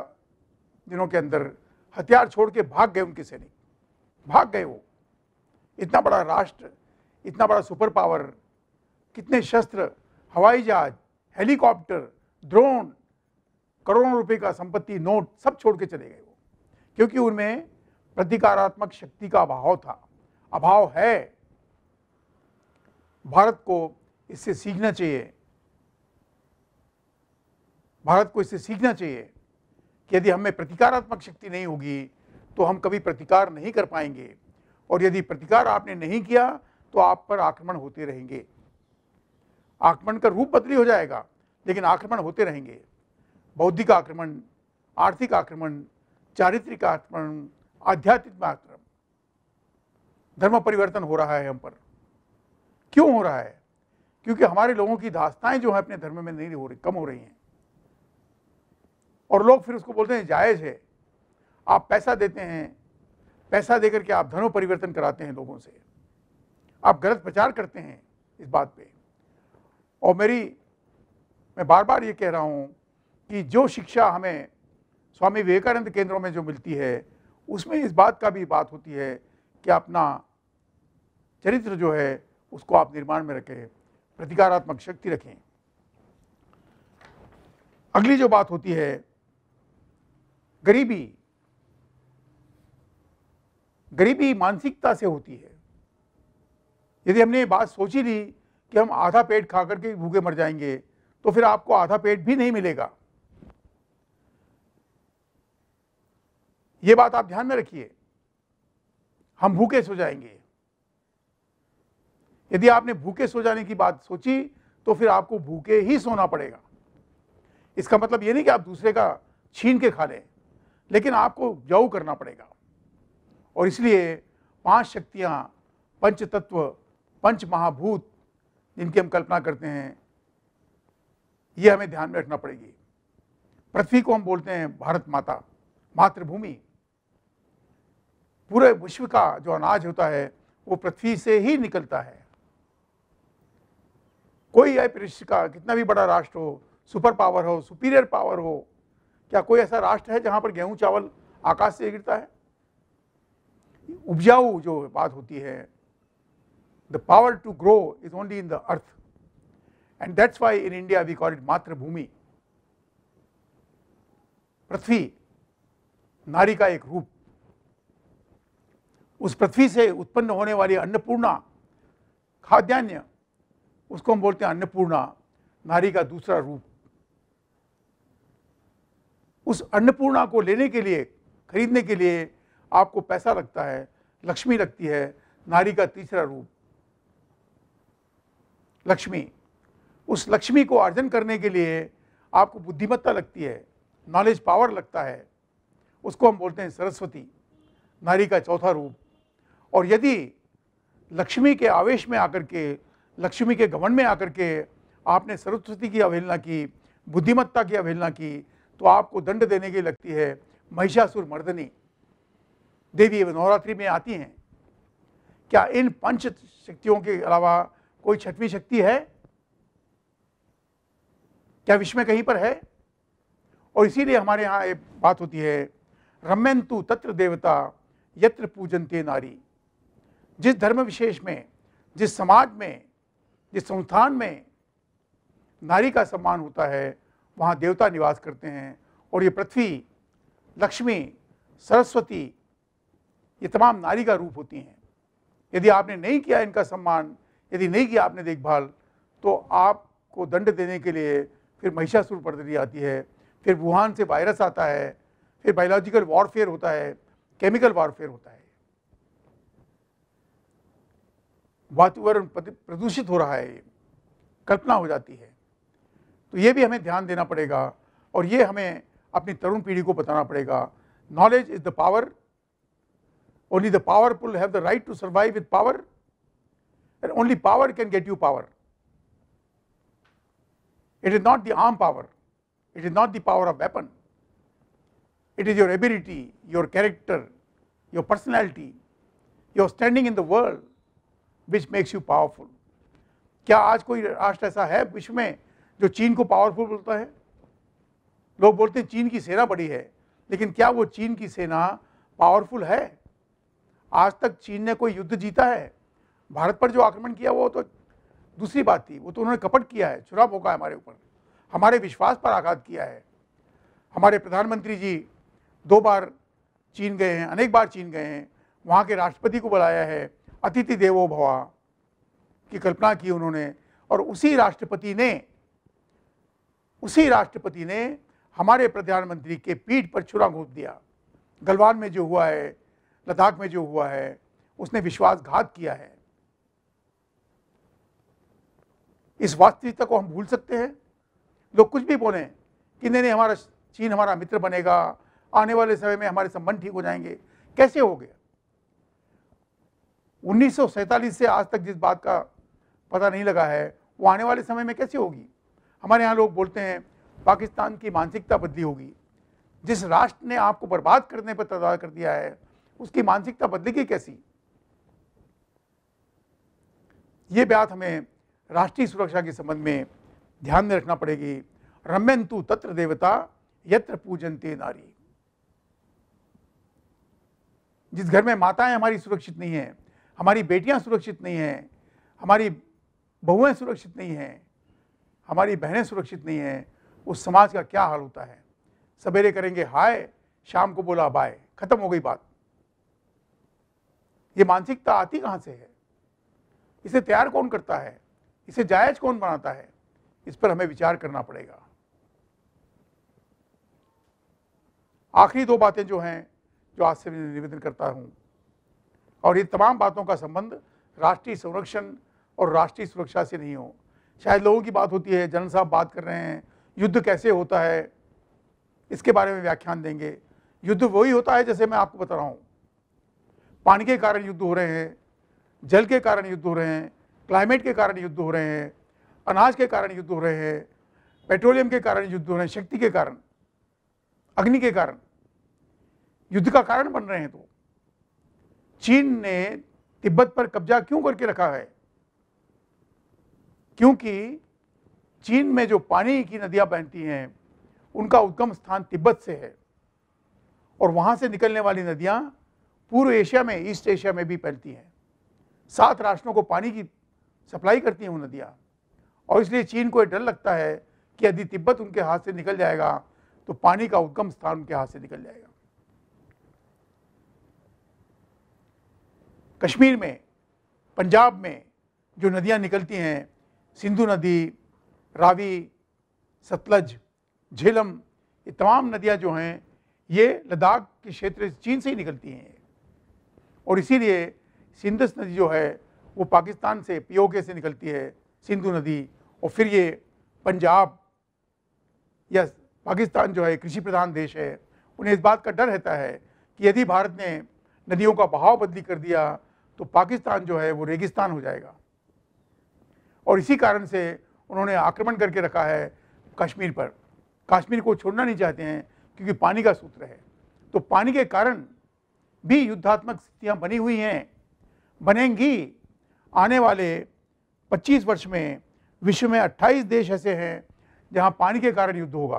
S1: दिनों के अंदर हथियार छोड़ के भाग गए उनके सैनिक भाग गए वो इतना बड़ा राष्ट्र इतना बड़ा सुपर पावर कितने शस्त्र हवाई जहाज हेलीकॉप्टर ड्रोन करोड़ों रुपए का संपत्ति नोट सब छोड़ के चले गए वो क्योंकि उनमें प्रतिकारात्मक शक्ति का अभाव था अभाव है भारत को इससे सीखना चाहिए भारत को इससे सीखना चाहिए कि यदि हमें प्रतिकारात्मक शक्ति नहीं होगी तो हम कभी प्रतिकार नहीं कर पाएंगे और यदि प्रतिकार आपने नहीं किया तो आप पर आक्रमण होते रहेंगे आक्रमण का रूप बदली हो जाएगा लेकिन आक्रमण होते रहेंगे बौद्धिक आक्रमण आर्थिक आक्रमण चारित्रिक आक्रमण आध्यात्मिक मात्र धर्म परिवर्तन हो रहा है हम पर क्यों हो रहा है क्योंकि हमारे लोगों की दास्ताएं जो है अपने धर्म में नहीं हो रही कम हो रही हैं और लोग फिर उसको बोलते हैं जायज़ है आप पैसा देते हैं पैसा देकर के आप धर्म परिवर्तन कराते हैं लोगों से आप गलत प्रचार करते हैं इस बात पे और मेरी मैं बार बार ये कह रहा हूँ कि जो शिक्षा हमें स्वामी विवेकानंद केंद्रों में जो मिलती है उसमें इस बात का भी बात होती है कि अपना चरित्र जो है उसको आप निर्माण में रखें प्रतिकारात्मक शक्ति रखें अगली जो बात होती है गरीबी गरीबी मानसिकता से होती है यदि हमने ये बात सोची ली कि हम आधा पेट खा करके भूखे मर जाएंगे तो फिर आपको आधा पेट भी नहीं मिलेगा ये बात आप ध्यान में रखिए हम भूखे सो जाएंगे यदि आपने भूखे सो जाने की बात सोची तो फिर आपको भूखे ही सोना पड़ेगा इसका मतलब ये नहीं कि आप दूसरे का छीन के खा लें लेकिन आपको जाऊ करना पड़ेगा और इसलिए पांच शक्तियां पंच तत्व पंच महाभूत जिनकी हम कल्पना करते हैं ये हमें ध्यान में रखना पड़ेगी पृथ्वी को हम बोलते हैं भारत माता मातृभूमि पूरे विश्व का जो अनाज होता है वो पृथ्वी से ही निकलता है कोई आई विश्व का कितना भी बड़ा राष्ट्र हो सुपर पावर हो सुपीरियर पावर हो क्या कोई ऐसा राष्ट्र है जहां पर गेहूं चावल आकाश से गिरता है उपजाऊ जो बात होती है the power to grow is only in the earth and that's why in India we call it मातृभूमि पृथ्वी नारी का एक रूप उस पृथ्वी से उत्पन्न होने वाली अन्नपूर्णा खाद्यान्न उसको हम बोलते हैं अन्नपूर्णा नारी का दूसरा रूप उस अन्नपूर्णा को लेने के लिए खरीदने के लिए आपको पैसा लगता है लक्ष्मी लगती है नारी का तीसरा रूप लक्ष्मी उस लक्ष्मी को अर्जन करने के लिए आपको बुद्धिमत्ता लगती है नॉलेज पावर लगता है उसको हम बोलते हैं सरस्वती नारी का चौथा रूप और यदि लक्ष्मी के आवेश में आकर के लक्ष्मी के गमन में आकर के आपने सरस्वती की अवहेलना की बुद्धिमत्ता की अवहेलना की तो आपको दंड देने की लगती है महिषासुर मर्दनी देवी नवरात्रि में आती हैं क्या इन पंच शक्तियों के अलावा कोई छठवीं शक्ति है क्या विश्व में कहीं पर है और इसीलिए हमारे यहाँ ये बात होती है रम्यंतु तत्र देवता यत्र पूजनते नारी जिस धर्म विशेष में जिस समाज में जिस संस्थान में नारी का सम्मान होता है वहाँ देवता निवास करते हैं और ये पृथ्वी लक्ष्मी सरस्वती ये तमाम नारी का रूप होती हैं यदि आपने नहीं किया इनका सम्मान यदि नहीं किया आपने देखभाल तो आपको दंड देने के लिए फिर महिषासुर पर्दरी आती है फिर वुहान से वायरस आता है फिर बायोलॉजिकल वॉरफेयर होता है केमिकल वॉरफेयर होता है वातावरण प्रदूषित हो रहा है कल्पना हो जाती है तो ये भी हमें ध्यान देना पड़ेगा और ये हमें अपनी तरुण पीढ़ी को बताना पड़ेगा knowledge is the power only the powerful have the right to survive with power and only power can get you power it is not the arm power it is not the power of weapon it is your ability your character your personality your standing in the world which makes you powerful क्या आज कोई राष्ट्र ऐसा है विश्व में जो चीन को पावरफुल बोलता है लोग बोलते हैं चीन की सेना बड़ी है लेकिन क्या वो चीन की सेना पावरफुल है आज तक चीन ने कोई युद्ध जीता है भारत पर जो आक्रमण किया वो तो दूसरी बात थी वो तो उन्होंने कपट किया है चुरा होगा है हमारे ऊपर हमारे विश्वास पर आघात किया है हमारे प्रधानमंत्री जी दो बार चीन गए हैं अनेक बार चीन गए हैं वहाँ के राष्ट्रपति को बुलाया है अतिथि देवो भवा की कल्पना की उन्होंने और उसी राष्ट्रपति ने उसी राष्ट्रपति ने हमारे प्रधानमंत्री के पीठ पर छुरा घोप दिया गलवान में जो हुआ है लद्दाख में जो हुआ है उसने विश्वासघात किया है इस वास्तविकता को हम भूल सकते हैं लोग कुछ भी बोले कि नहीं नहीं हमारा चीन हमारा मित्र बनेगा आने वाले समय में हमारे संबंध ठीक हो जाएंगे कैसे हो गया उन्नीस से आज तक जिस बात का पता नहीं लगा है वो आने वाले समय में कैसे होगी हमारे यहाँ लोग बोलते हैं पाकिस्तान की मानसिकता बदली होगी जिस राष्ट्र ने आपको बर्बाद करने पर तदा कर दिया है उसकी मानसिकता बदलेगी कैसी ये बात हमें राष्ट्रीय सुरक्षा के संबंध में ध्यान में रखना पड़ेगी रम्यंतु तत्र देवता यत्र पूजनते नारी जिस घर में माताएं हमारी सुरक्षित नहीं है हमारी बेटियां सुरक्षित नहीं हैं हमारी बहुएं सुरक्षित नहीं हैं हमारी बहनें सुरक्षित नहीं हैं उस समाज का क्या हाल होता है सवेरे करेंगे हाय शाम को बोला बाय खत्म हो गई बात ये मानसिकता आती कहाँ से है इसे तैयार कौन करता है इसे जायज कौन बनाता है इस पर हमें विचार करना पड़ेगा आखिरी दो बातें जो हैं जो आज से मैं निवेदन करता हूँ और ये तमाम बातों का संबंध राष्ट्रीय संरक्षण और राष्ट्रीय सुरक्षा से नहीं हो शायद लोगों की बात होती है जनरल साहब बात कर रहे हैं युद्ध कैसे होता है इसके बारे में व्याख्यान देंगे युद्ध वही होता है जैसे मैं आपको बता रहा हूँ पानी के कारण युद्ध हो रहे हैं जल के कारण युद्ध हो रहे हैं क्लाइमेट के कारण युद्ध हो रहे हैं अनाज के कारण युद्ध हो रहे हैं पेट्रोलियम के कारण युद्ध हो रहे हैं शक्ति के कारण अग्नि के कारण युद्ध का कारण बन रहे हैं तो चीन ने तिब्बत पर कब्जा क्यों करके रखा है क्योंकि चीन में जो पानी की नदियां बहती हैं उनका उद्गम स्थान तिब्बत से है और वहाँ से निकलने वाली नदियाँ पूर्व एशिया में ईस्ट एशिया में भी फैलती हैं सात राष्ट्रों को पानी की सप्लाई करती हैं वो नदियाँ और इसलिए चीन को ये डर लगता है कि यदि तिब्बत उनके हाथ से निकल जाएगा तो पानी का उद्गम स्थान उनके हाथ से निकल जाएगा कश्मीर में पंजाब में जो नदियाँ निकलती हैं सिंधु नदी रावी सतलज झेलम ये तमाम नदियाँ जो हैं ये लद्दाख के क्षेत्र चीन से ही निकलती हैं और इसीलिए सिंधस नदी जो है वो पाकिस्तान से पीओके से निकलती है सिंधु नदी और फिर ये पंजाब या पाकिस्तान जो है कृषि प्रधान देश है उन्हें इस बात का डर रहता है कि यदि भारत ने नदियों का बहाव बदली कर दिया तो पाकिस्तान जो है वो रेगिस्तान हो जाएगा और इसी कारण से उन्होंने आक्रमण करके रखा है कश्मीर पर कश्मीर को छोड़ना नहीं चाहते हैं क्योंकि पानी का सूत्र है तो पानी के कारण भी युद्धात्मक स्थितियाँ बनी हुई हैं बनेंगी आने वाले 25 वर्ष में विश्व में 28 देश ऐसे हैं जहाँ पानी के कारण युद्ध होगा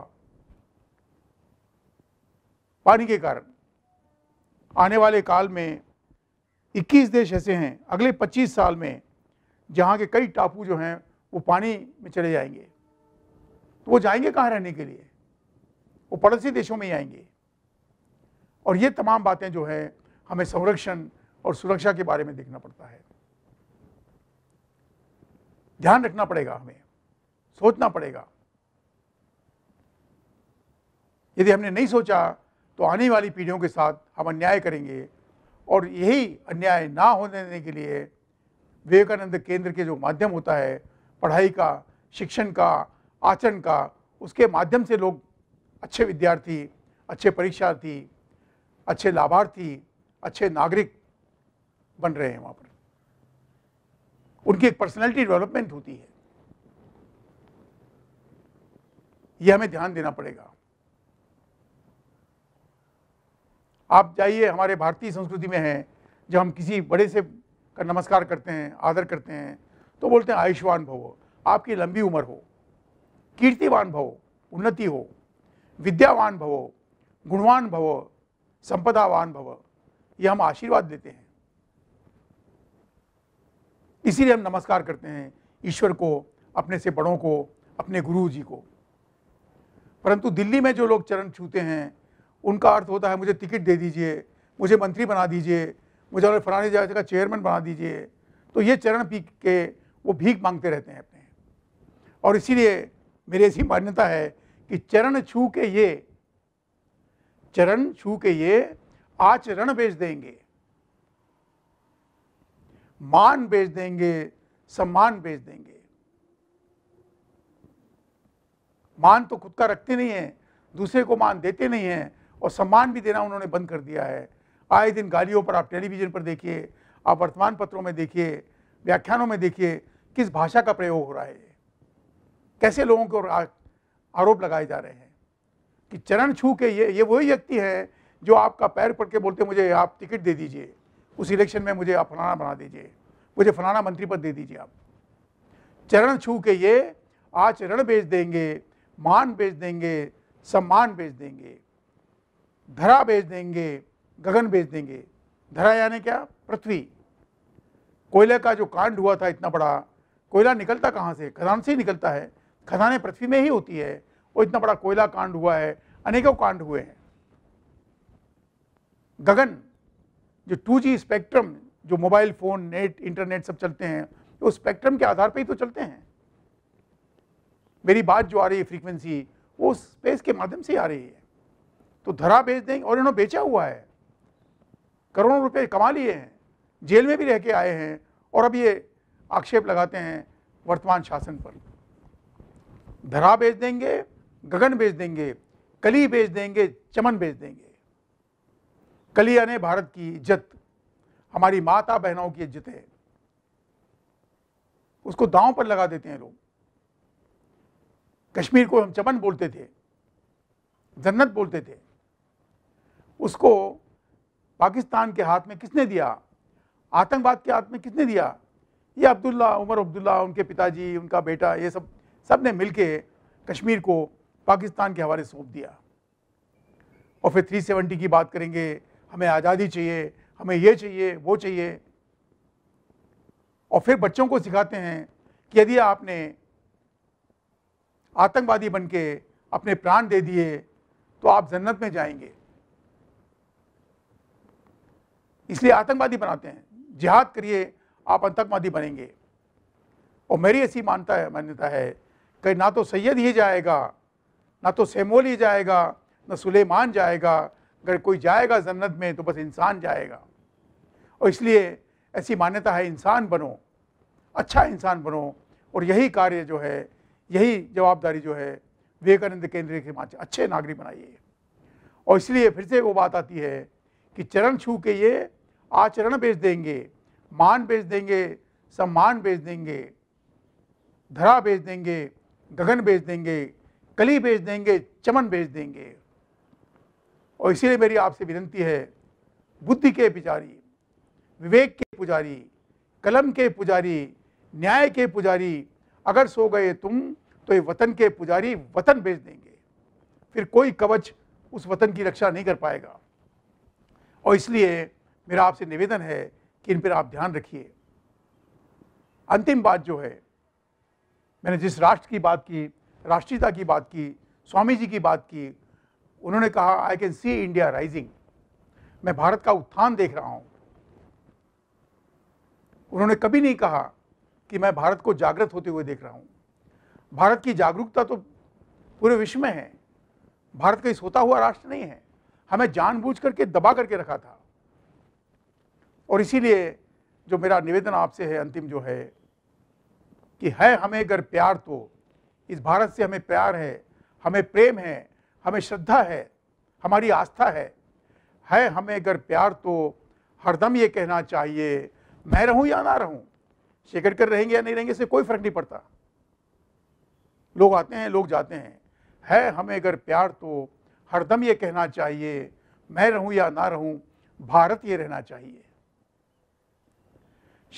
S1: पानी के कारण आने वाले काल में 21 देश ऐसे हैं अगले 25 साल में जहाँ के कई टापू जो हैं वो पानी में चले जाएंगे तो वो जाएंगे कहाँ रहने के लिए वो पड़ोसी देशों में ही आएंगे और ये तमाम बातें जो हैं हमें संरक्षण और सुरक्षा के बारे में देखना पड़ता है ध्यान रखना पड़ेगा हमें सोचना पड़ेगा यदि हमने नहीं सोचा तो आने वाली पीढ़ियों के साथ हम अन्याय करेंगे और यही अन्याय ना होने देने के लिए विवेकानंद केंद्र के जो माध्यम होता है पढ़ाई का शिक्षण का आचरण का उसके माध्यम से लोग अच्छे विद्यार्थी अच्छे परीक्षार्थी अच्छे लाभार्थी अच्छे नागरिक बन रहे हैं वहाँ पर उनकी एक पर्सनैलिटी डेवलपमेंट होती है यह हमें ध्यान देना पड़ेगा आप जाइए हमारे भारतीय संस्कृति में है जब हम किसी बड़े से का नमस्कार करते हैं आदर करते हैं तो बोलते हैं आयुष्मान भव आपकी लंबी उम्र हो कीर्तिवान भव उन्नति हो विद्यावान भव गुणवान भव संपदावान भव ये हम आशीर्वाद देते हैं इसीलिए हम नमस्कार करते हैं ईश्वर को अपने से बड़ों को अपने गुरु जी को परंतु दिल्ली में जो लोग चरण छूते हैं उनका अर्थ होता है मुझे टिकट दे दीजिए मुझे मंत्री बना दीजिए मुझे और फलानी जगह का चेयरमैन बना दीजिए तो ये चरण पी के वो भीख मांगते रहते हैं अपने और इसीलिए मेरी ऐसी मान्यता है कि चरण छू के ये चरण छू के ये आचरण बेच देंगे मान बेच देंगे सम्मान बेच देंगे मान तो खुद का रखते नहीं है दूसरे को मान देते नहीं है और सम्मान भी देना उन्होंने बंद कर दिया है आए दिन गालियों पर आप टेलीविज़न पर देखिए आप वर्तमान पत्रों में देखिए व्याख्यानों में देखिए किस भाषा का प्रयोग हो रहा है कैसे लोगों को आरोप लगाए जा रहे हैं कि चरण छू के ये ये वही व्यक्ति है जो आपका पैर पड़ के बोलते मुझे आप टिकट दे दीजिए उस इलेक्शन में मुझे आप फलाना बना दीजिए मुझे फलाना मंत्री पद दे दीजिए आप चरण छू के ये आचरण बेच देंगे मान बेच देंगे सम्मान बेच देंगे धरा बेच देंगे गगन बेच देंगे धरा यानी क्या पृथ्वी कोयले का जो कांड हुआ था इतना बड़ा कोयला निकलता कहाँ से खदान से ही निकलता है खदानें पृथ्वी में ही होती है वो इतना बड़ा कोयला कांड हुआ है अनेकों कांड हुए हैं गगन जो टू जी स्पेक्ट्रम जो मोबाइल फ़ोन नेट इंटरनेट सब चलते हैं तो स्पेक्ट्रम के आधार पर ही तो चलते हैं मेरी बात जो आ रही है फ्रीक्वेंसी वो स्पेस के माध्यम से ही आ रही है तो धरा बेच देंगे और इन्होंने बेचा हुआ है करोड़ों रुपए कमा लिए हैं जेल में भी रह के आए हैं और अब ये आक्षेप लगाते हैं वर्तमान शासन पर धरा बेच देंगे गगन बेच देंगे कली बेच देंगे चमन बेच देंगे कली यानी भारत की इज्जत हमारी माता बहनों की इज्जत है उसको दांव पर लगा देते हैं लोग कश्मीर को हम चमन बोलते थे जन्नत बोलते थे उसको पाकिस्तान के हाथ में किसने दिया आतंकवाद के हाथ में किसने दिया ये अब्दुल्ला उमर अब्दुल्ला उनके पिताजी उनका बेटा ये सब सब ने मिल कश्मीर को पाकिस्तान के हवाले सौंप दिया और फिर 370 की बात करेंगे हमें आज़ादी चाहिए हमें ये चाहिए वो चाहिए और फिर बच्चों को सिखाते हैं कि यदि आपने आतंकवादी बन के अपने प्राण दे दिए तो आप जन्नत में जाएंगे इसलिए आतंकवादी बनाते हैं जिहाद करिए आप आतंकवादी बनेंगे और मेरी ऐसी मानता है मान्यता है कि ना तो सैयद ही जाएगा ना तो सेमोल ही जाएगा ना सुलेमान जाएगा अगर कोई जाएगा जन्नत में तो बस इंसान जाएगा और इसलिए ऐसी मान्यता है इंसान बनो अच्छा इंसान बनो और यही कार्य जो है यही जवाबदारी जो है विवेकानंद केंद्रीय के माचे अच्छे नागरिक बनाइए और इसलिए फिर से वो बात आती है कि चरण छू के ये आचरण बेच देंगे मान बेच देंगे सम्मान बेच देंगे धरा बेच देंगे गगन बेच देंगे कली बेच देंगे चमन बेच देंगे और इसीलिए मेरी आपसे विनती है बुद्धि के पुजारी विवेक के पुजारी कलम के पुजारी न्याय के पुजारी अगर सो गए तुम तो ये वतन के पुजारी वतन बेच देंगे फिर कोई कवच उस वतन की रक्षा नहीं कर पाएगा और इसलिए मेरा आपसे निवेदन है कि इन पर आप ध्यान रखिए अंतिम बात जो है मैंने जिस राष्ट्र की बात की राष्ट्रीयता की बात की स्वामी जी की बात की उन्होंने कहा I can see India rising मैं भारत का उत्थान देख रहा हूं उन्होंने कभी नहीं कहा कि मैं भारत को जागृत होते हुए देख रहा हूं भारत की जागरूकता तो पूरे विश्व में है भारत का इस होता हुआ राष्ट्र नहीं है हमें जानबूझ करके दबा करके रखा था और इसीलिए जो मेरा निवेदन आपसे है अंतिम जो है कि है हमें अगर प्यार तो इस भारत से हमें प्यार है हमें प्रेम है हमें श्रद्धा है हमारी आस्था है है हमें अगर प्यार तो हरदम ये कहना चाहिए मैं रहूं या ना रहूं कर रहेंगे या नहीं रहेंगे इससे कोई फर्क नहीं पड़ता लोग आते हैं लोग जाते हैं है हमें अगर प्यार तो हरदम ये कहना चाहिए मैं रहूं या ना रहूं भारत ये रहना चाहिए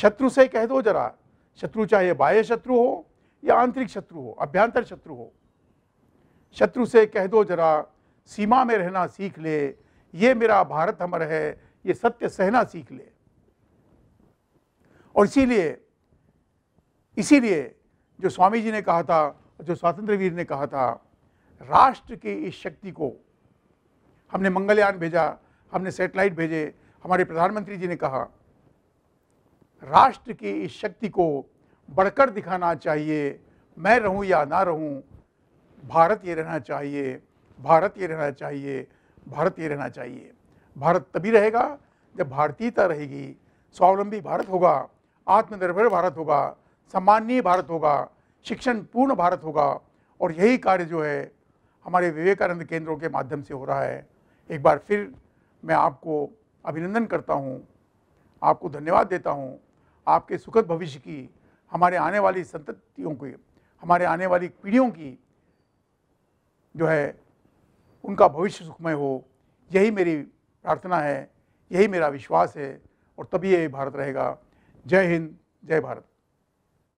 S1: शत्रु से कह दो जरा शत्रु चाहे बाह्य शत्रु हो या आंतरिक शत्रु हो अभ्यंतर शत्रु हो शत्रु से कह दो जरा सीमा में रहना सीख ले ये मेरा भारत हमर है ये सत्य सहना सीख ले और इसीलिए इसीलिए जो स्वामी जी ने कहा था जो स्वातंत्र वीर ने कहा था राष्ट्र की इस शक्ति को हमने मंगलयान भेजा हमने सैटेलाइट भेजे हमारे प्रधानमंत्री जी ने कहा राष्ट्र की इस शक्ति को बढ़कर दिखाना चाहिए मैं रहूं या ना रहूं भारत ये रहना चाहिए भारत ये रहना चाहिए भारत ये रहना चाहिए भारत तभी रहेगा जब भारतीयता रहेगी स्वावलंबी भारत होगा आत्मनिर्भर भारत होगा सम्माननीय भारत होगा शिक्षण पूर्ण भारत होगा और यही कार्य जो है हमारे विवेकानंद केंद्रों के माध्यम से हो रहा है एक बार फिर मैं आपको अभिनंदन करता हूँ आपको धन्यवाद देता हूँ आपके सुखद भविष्य की हमारे आने वाली संततियों की हमारे आने वाली पीढ़ियों की जो है उनका भविष्य सुखमय हो यही मेरी प्रार्थना है यही मेरा विश्वास है और तभी ये भारत रहेगा जय हिंद जय भारत